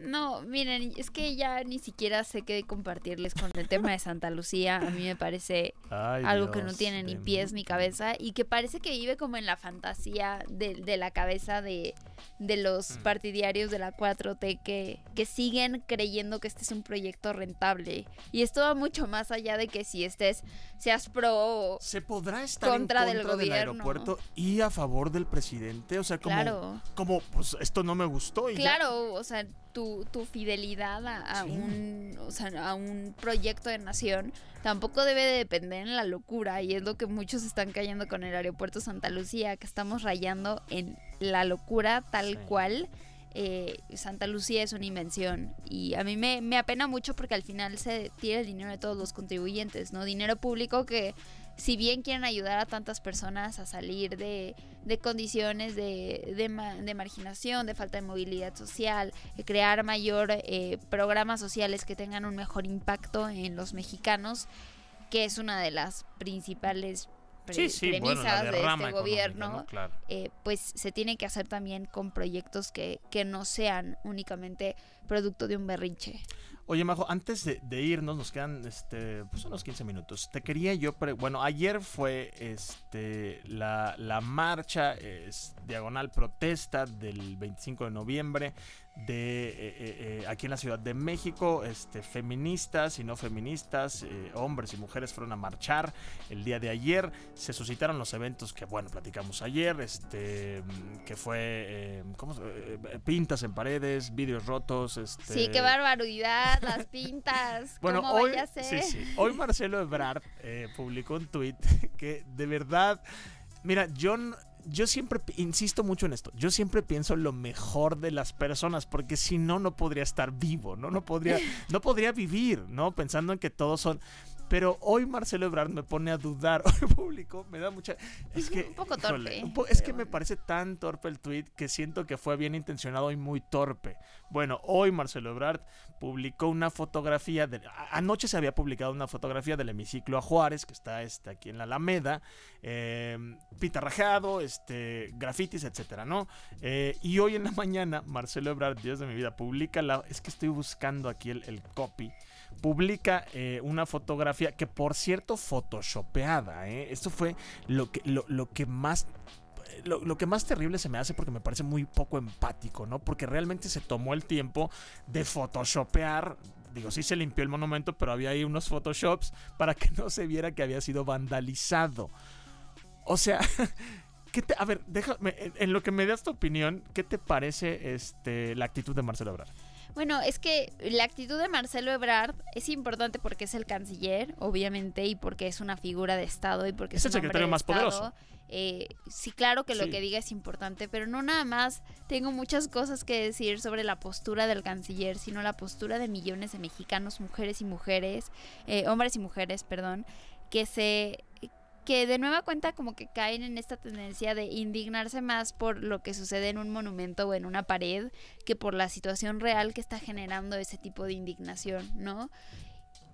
No, miren, es que ya ni siquiera sé qué compartirles con el tema de Santa Lucía. A mí me parece algo que no tiene ni pies ni cabeza y que parece que vive como en la fantasía de, la cabeza de, los mm. partidarios de la 4T que, que siguen creyendo que este es un proyecto rentable. Y esto va mucho más allá de que si estés, seas pro o ¿Se podrá estar contra, en contra del, aeropuerto y a favor del presidente? O sea, como, como pues esto no me gustó. Y claro, o sea tu, fidelidad a, un, o sea, a un proyecto de nación tampoco debe de depender en la locura y es lo que muchos están cayendo con el aeropuerto Santa Lucía, que estamos rayando en la locura tal cual. Eh, Santa Lucía es una invención y a mí me, me, apena mucho porque al final se tira el dinero de todos los contribuyentes, ¿no? Dinero público que si bien quieren ayudar a tantas personas a salir de, condiciones de, de, marginación, de falta de movilidad social, crear mayor eh, programas sociales que tengan un mejor impacto en los mexicanos, que es una de las principales premisas de este gobierno, eh, pues se tiene que hacer también con proyectos que, que no sean únicamente producto de un berrinche. Oye, Majo, antes de, irnos, nos quedan este, pues unos 15 minutos. Te quería yo. Bueno, ayer fue este, la, marcha es, diagonal protesta del 25 de noviembre de eh, eh, eh, aquí en la Ciudad de México, este, feministas y no feministas, hombres y mujeres fueron a marchar el día de ayer. Se suscitaron los eventos que, bueno, platicamos ayer, este, que fue pintas en paredes, vídeos rotos. Este sí, qué barbaridad, las pintas. bueno, hoy, vaya a hoy Marcelo Ebrard publicó un tuit que de verdad, mira, John yo siempre insisto mucho en esto. Yo siempre pienso lo mejor de las personas, porque si no, no podría estar vivo, ¿no? No podría, *laughs* no podría vivir, ¿no? Pensando en que todos son. Pero hoy Marcelo Ebrard me pone a dudar. *laughs* Hoy publicó, me da mucha. Es que, un poco torpe. ¿eh? es que me parece tan torpe el tweet que siento que fue bien intencionado y muy torpe. Bueno, hoy Marcelo Ebrard publicó una fotografía. De... Anoche se había publicado una fotografía del hemiciclo a Juárez, que está este, aquí en la Alameda. Eh, em, pitarrajado, este, grafitis, etcétera, ¿no? Eh, y hoy en la mañana, Marcelo Ebrard, Dios de mi vida, publica la. Es que estoy buscando aquí el, el copy publica eh, una fotografía que por cierto photoshopeada, ¿eh? esto fue lo que, lo, que más lo, que más terrible se me hace porque me parece muy poco empático, ¿no? Porque realmente se tomó el tiempo de photoshopear. Digo, sí se limpió el monumento, pero había ahí unos photoshops para que no se viera que había sido vandalizado. O sea, *laughs* a ver, déjame, en, lo que me das tu opinión, ¿qué te parece este, la actitud de Marcelo Ebrard? Bueno, es que la actitud de Marcelo Ebrard es importante porque es el canciller, obviamente, y porque es una figura de Estado y porque es, el secretario más poderoso. Eh, sí, claro que lo que diga es importante, pero no nada más tengo muchas cosas que decir sobre la postura del canciller, sino la postura de millones de mexicanos, mujeres y mujeres, eh, hombres y mujeres, perdón, que se que de nueva cuenta como que caen en esta tendencia de indignarse más por lo que sucede en un monumento o en una pared que por la situación real que está generando ese tipo de indignación, ¿no?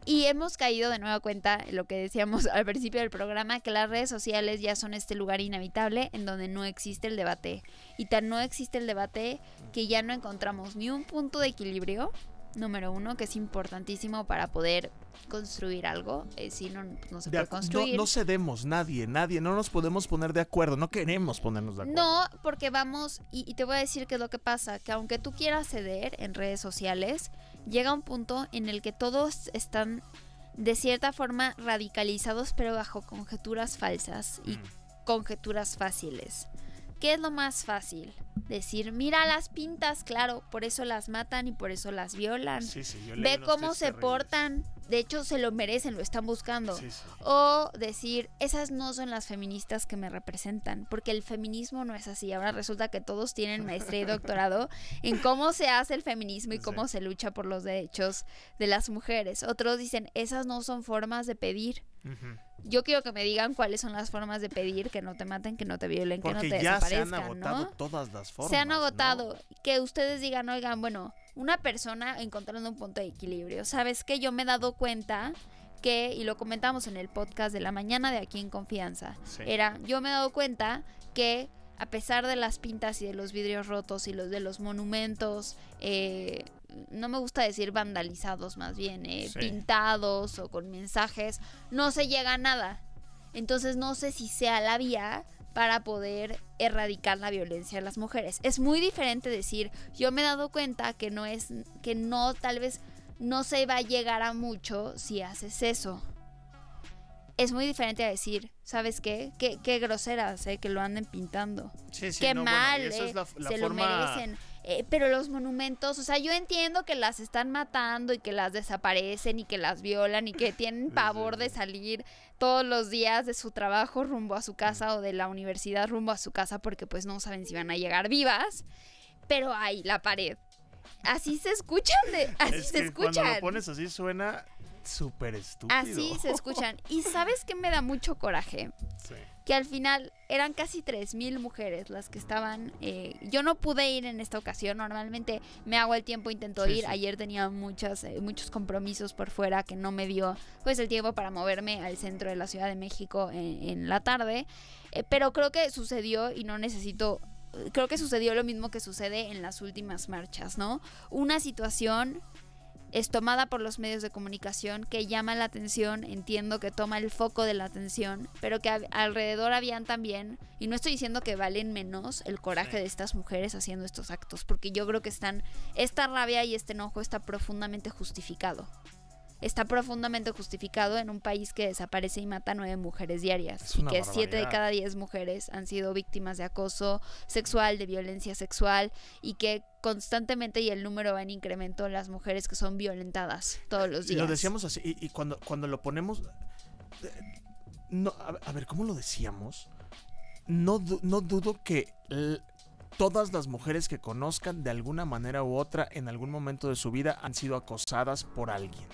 Y hemos caído de nueva cuenta en lo que decíamos al principio del programa, que las redes sociales ya son este lugar inhabitable en donde no existe el debate. Y tan no existe el debate que ya no encontramos ni un punto de equilibrio número uno, que es importantísimo para poder construir algo. Eh, si no, se puede construir. No, cedemos, nadie, nadie. No nos podemos poner de acuerdo, no queremos ponernos de acuerdo. No, porque vamos, y, te voy a decir qué es lo que pasa: que aunque tú quieras ceder en redes sociales, llega un punto en el que todos están de cierta forma radicalizados, pero bajo conjeturas falsas y mm. conjeturas fáciles. ¿Qué es lo más fácil? Decir, mira las pintas, claro, por eso las matan y por eso las violan. Ve cómo se portan, de hecho se lo merecen, lo están buscando. O decir, esas no son las feministas que me representan, porque el feminismo no es así. Ahora resulta que todos tienen maestría y doctorado *laughs* en cómo se hace el feminismo y cómo se lucha por los derechos de las mujeres. Otros dicen, esas no son formas de pedir. Yo quiero que me digan cuáles son las formas de pedir que no te maten, que no te violen, que no te desaparezcan. Se han agotado todas las formas. Se han agotado. Que ustedes digan, oigan, bueno, una persona encontrando un punto de equilibrio. Sabes que yo me he dado cuenta que, y lo comentamos en el podcast de la mañana de aquí en Confianza, era, yo me he dado cuenta que a pesar de las pintas y de los vidrios rotos y los de los monumentos, eh, no me gusta decir vandalizados más bien, eh, pintados o con mensajes, no se llega a nada. Entonces no sé si sea la vía para poder erradicar la violencia a las mujeres. Es muy diferente decir, yo me he dado cuenta que no es, que no, tal vez no se va a llegar a mucho si haces eso. Es muy diferente a decir, ¿sabes qué? Qué, qué groseras, ¿eh? que lo anden pintando. Sí, qué mal, ¿eh? se lo merecen. Eh, pero los monumentos, o sea, yo entiendo que las están matando y que las desaparecen y que las violan y que tienen pavor de salir todos los días de su trabajo rumbo a su casa o de la universidad rumbo a su casa porque pues no saben si van a llegar vivas, pero hay la pared. Así se escuchan, así se escuchan. Cuando lo pones así suena súper estúpido. Así se *laughs* escuchan. ¿Y sabes qué me da mucho coraje? Que al final eran casi 3.000 mujeres las que estaban... Eh, yo no pude ir en esta ocasión, normalmente me hago el tiempo, intento ir. Ayer tenía muchas, eh, muchos compromisos por fuera que no me dio pues el tiempo para moverme al centro de la Ciudad de México en, la tarde. Eh, pero creo que sucedió y no necesito creo que sucedió lo mismo que sucede en las últimas marchas, ¿no? Una situación es tomada por los medios de comunicación, que llama la atención, entiendo que toma el foco de la atención, pero que alrededor habían también, y no estoy diciendo que valen menos el coraje de estas mujeres haciendo estos actos, porque yo creo que están, esta rabia y este enojo está profundamente justificado está profundamente justificado en un país que desaparece y mata nueve mujeres diarias y que siete de cada diez mujeres han sido víctimas de acoso sexual, de violencia sexual y que constantemente y el número va en incremento las mujeres que son violentadas todos los días. Lo decíamos así y, cuando, cuando lo ponemos... Eh, no, a, ver, ¿cómo lo decíamos? No, no dudo que todas las mujeres que conozcan de alguna manera u otra en algún momento de su vida han sido acosadas por alguien.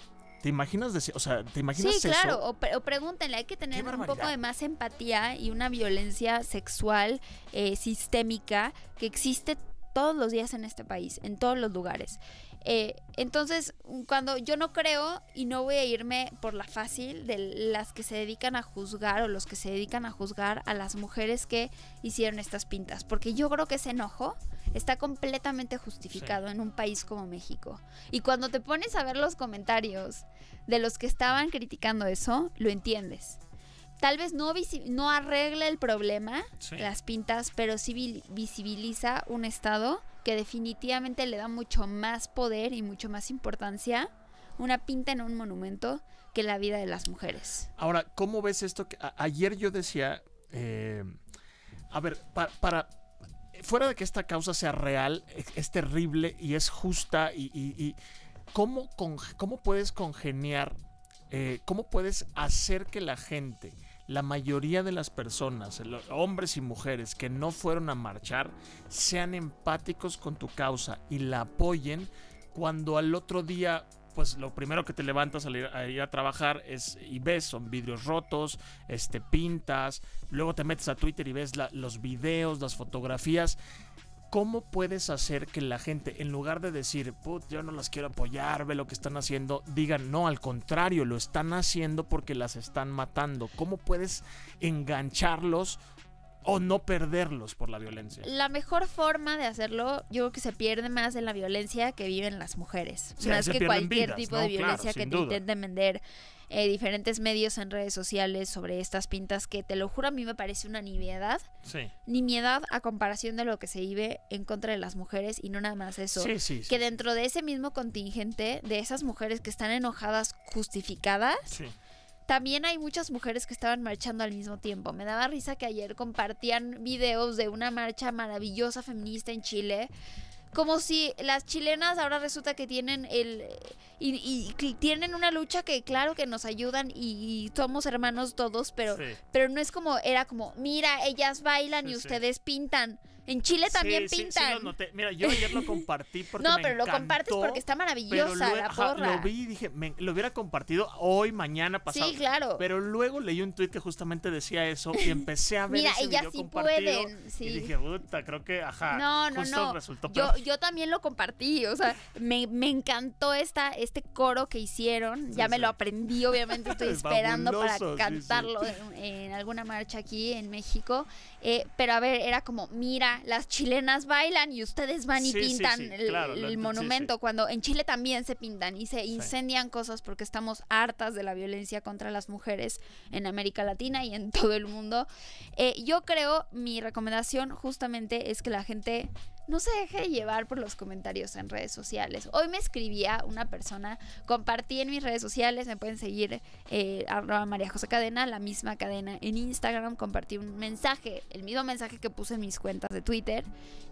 ¿Te imaginas decir, o sea, te imaginas Sí, claro, o, pregúntenle, hay que tener un poco de más empatía y una violencia sexual eh, sistémica que existe todos los días en este país, en todos los lugares. Eh, entonces, cuando yo no creo y no voy a irme por la fácil de las que se dedican a juzgar o los que se dedican a juzgar a las mujeres que hicieron estas pintas, porque yo creo que ese enojo está completamente justificado en un país como México. Y cuando te pones a ver los comentarios de los que estaban criticando eso, lo entiendes tal vez no, no arregle el problema, las pintas, pero sí visibiliza un estado que definitivamente le da mucho más poder y mucho más importancia una pinta en un monumento que la vida de las mujeres. Ahora, ¿cómo ves esto? ayer yo decía, eh, a ver, para, fuera de que esta causa sea real, es, terrible y es justa y, ¿cómo, ¿cómo puedes congeniar? Eh, ¿Cómo puedes hacer que la gente la mayoría de las personas, hombres y mujeres que no fueron a marchar, sean empáticos con tu causa y la apoyen cuando al otro día pues lo primero que te levantas al ir a, ir a trabajar es y ves son vidrios rotos, este pintas, luego te metes a Twitter y ves los videos, las fotografías ¿Cómo puedes hacer que la gente, en lugar de decir, Put, yo no las quiero apoyar, ve lo que están haciendo, digan, no, al contrario, lo están haciendo porque las están matando? ¿Cómo puedes engancharlos o no perderlos por la violencia? La mejor forma de hacerlo, yo creo que se pierde más en la violencia que viven las mujeres, más que cualquier tipo de violencia que te intenten vender eh, diferentes medios en redes sociales sobre estas pintas que te lo juro a mí me parece una nimiedad. Sí. Nimiedad a comparación de lo que se vive en contra de las mujeres y no nada más eso. Sí, sí, que dentro de ese mismo contingente de esas mujeres que están enojadas justificadas. También hay muchas mujeres que estaban marchando al mismo tiempo. Me daba risa que ayer compartían videos de una marcha maravillosa feminista en Chile como si las chilenas ahora resulta que tienen el... Y, tienen una lucha que claro que nos ayudan y, somos hermanos todos, pero, pero no es como, era como, mira, ellas bailan y ustedes pintan. En Chile también pinta. pintan. Mira, yo ayer lo compartí *laughs* porque. no, pero lo compartes porque está maravillosa la porra. lo vi y dije, me, lo hubiera compartido hoy, mañana, pasado. Sí, claro. Pero luego leí un tuit que justamente decía eso y empecé a *laughs* ver. Mira, ese sí pueden. Y dije, puta, creo que, ajá. No, no, no. yo, también lo compartí. O sea, me, encantó esta, este coro que hicieron. Ya me lo aprendí, obviamente. Estoy *laughs* esperando para cantarlo en, alguna marcha aquí en México. Eh, pero a ver, era como, mira las chilenas bailan y ustedes van y pintan el, monumento, cuando en Chile también se pintan y se incendian cosas porque estamos hartas de la violencia contra las mujeres en América Latina y en todo el mundo. Eh, yo creo, mi recomendación justamente es que la gente no se deje llevar por los comentarios en redes sociales. Hoy me escribía una persona, compartí en mis redes sociales, me pueden seguir eh, arroba María José Cadena, la misma cadena en Instagram, compartí un mensaje, el mismo mensaje que puse en mis cuentas de Twitter,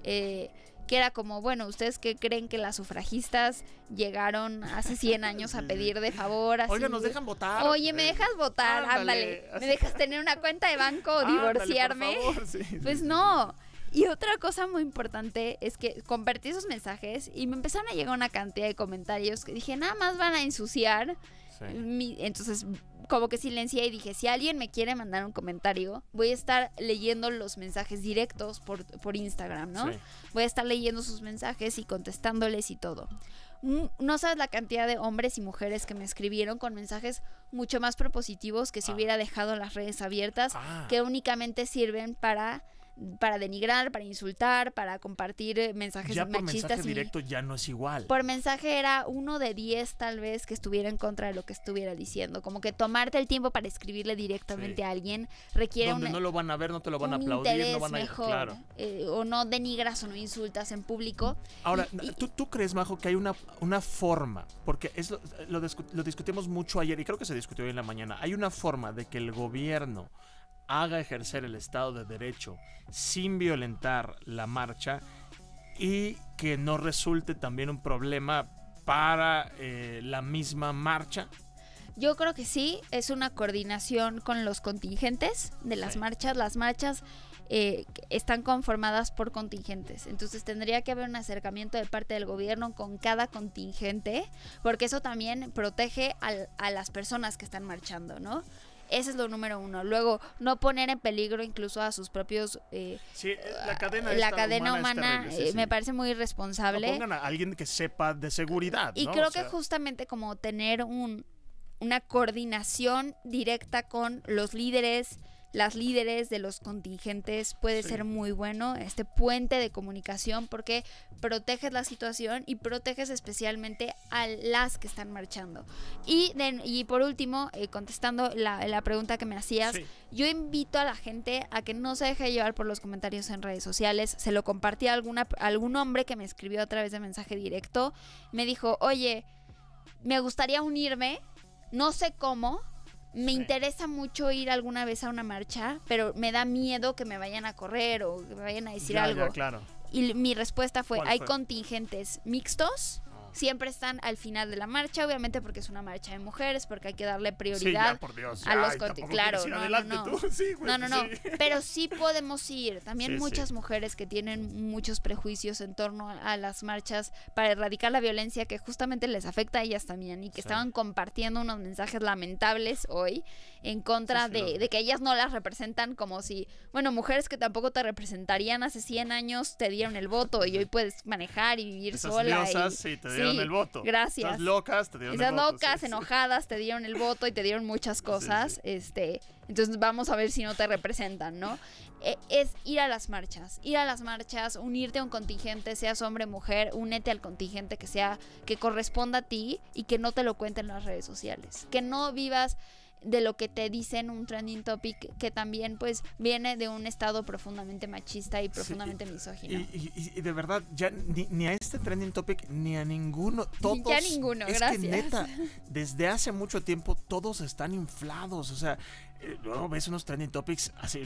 eh, que era como, bueno, ¿ustedes qué creen que las sufragistas llegaron hace 100 años a *laughs* pedir de favor? oye, nos dejan votar. Oye, ¿me dejas votar? Ándale. ¿Me dejas tener una cuenta de banco o divorciarme? por Pues no. Y otra cosa muy importante es que compartí esos mensajes y me empezaron a llegar una cantidad de comentarios que dije, nada más van a ensuciar. entonces, como que silencié y dije, si alguien me quiere mandar un comentario, voy a estar leyendo los mensajes directos por, por Instagram, ¿no? Voy a estar leyendo sus mensajes y contestándoles y todo. No sabes la cantidad de hombres y mujeres que me escribieron con mensajes mucho más propositivos que si ah. hubiera dejado las redes abiertas, ah. que únicamente sirven para para denigrar, para insultar, para compartir eh, mensajes ya por mensaje directo ya no es igual. Por mensaje era uno de diez tal vez que estuviera en contra de lo que estuviera diciendo. Como que tomarte el tiempo para escribirle directamente a alguien requiere Donde no lo van a ver, no te lo van a aplaudir, no van a mejor, eh, o no denigras o no insultas en público. Ahora, ¿tú, crees, Majo, que hay una, una forma? Porque es lo, lo discutimos mucho ayer y creo que se discutió hoy en la mañana. Hay una forma de que el gobierno haga ejercer el Estado de Derecho sin violentar la marcha y que no resulte también un problema para eh, la misma marcha? Yo creo que sí, es una coordinación con los contingentes de las marchas. Las marchas eh, están conformadas por contingentes. Entonces tendría que haber un acercamiento de parte del gobierno con cada contingente, porque eso también protege a las personas que están marchando, ¿no? Ese es lo número uno. Luego, no poner en peligro incluso a sus propios... Eh, eh, la ah, cadena, humana, eh, me parece muy irresponsable. pongan a alguien que sepa de seguridad. Y creo que justamente como tener un, una coordinación directa con los líderes las líderes de los contingentes puede ser muy bueno, este puente de comunicación, porque proteges la situación y proteges especialmente a las que están marchando. Y, y por último, eh, contestando la, pregunta que me hacías, yo invito a la gente a que no se deje llevar por los comentarios en redes sociales. Se lo compartí alguna, a algún hombre que me escribió a través de mensaje directo. Me dijo, oye, me gustaría unirme, no sé cómo, me interesa mucho ir alguna vez a una marcha, pero me da miedo que me vayan a correr o que me vayan a decir algo. claro. Y mi respuesta fue, hay contingentes mixtos siempre están al final de la marcha, obviamente porque es una marcha de mujeres, porque hay que darle prioridad a los contenidos. Claro, no, no, pero sí podemos ir. También muchas mujeres que tienen muchos prejuicios en torno a las marchas para erradicar la violencia que justamente les afecta a ellas también y que estaban compartiendo unos mensajes lamentables hoy en contra de, que ellas no las representan como si, bueno, mujeres que tampoco te representarían hace 100 años te dieron el voto y hoy puedes manejar y vivir Esas sola. sí, dieron el voto. Gracias. Estás locas, te dieron el voto. locas, enojadas, te dieron el voto y te dieron muchas cosas. este, entonces vamos a ver si no te representan, ¿no? E, es ir a las marchas, ir a las marchas, unirte a un contingente, seas hombre, o mujer, únete al contingente que sea que corresponda a ti y que no te lo cuenten las redes sociales. Que no vivas de lo que te dicen un trending topic que también pues viene de un estado profundamente machista y profundamente misógino. Y, de verdad, ya ni, a este trending topic ni a ninguno, todos... a ninguno, es Que neta, *laughs* desde hace mucho tiempo todos están inflados, o sea, luego eh, ves unos trending topics así,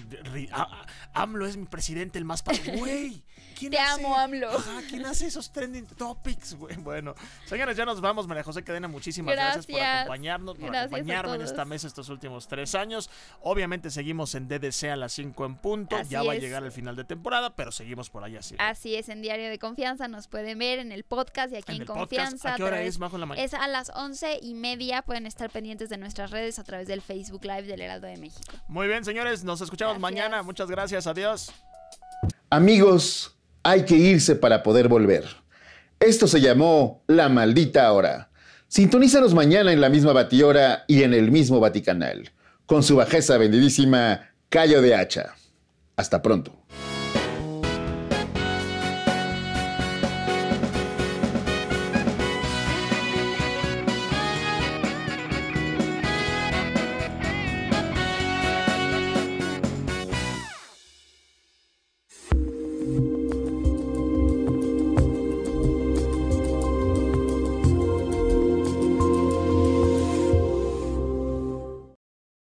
AMLO es mi presidente el más... *laughs* Güey. Te amo, AMLO. ¿Quién hace esos trending topics, güey? Bueno, señores, ya nos vamos, María José Cadena. Muchísimas gracias, por acompañarnos, por acompañarme en esta mesa estos últimos tres años. Obviamente seguimos en DDC a las 5 en punto. ya va a llegar el final de temporada, pero seguimos por ahí Así, así es, en Diario de Confianza nos pueden ver en el podcast y aquí en, Confianza. qué hora es, Es a las once y media. Pueden estar pendientes de nuestras redes a través del Facebook Live del Heraldo de México. Muy bien, señores. Nos escuchamos mañana. Muchas gracias. Adiós. Amigos, hay que irse para poder volver. Esto se llamó La Maldita Hora. Sintonízanos mañana en la misma batiora y en el mismo Vaticanal, con su bajeza bendidísima, Callo de Hacha. Hasta pronto.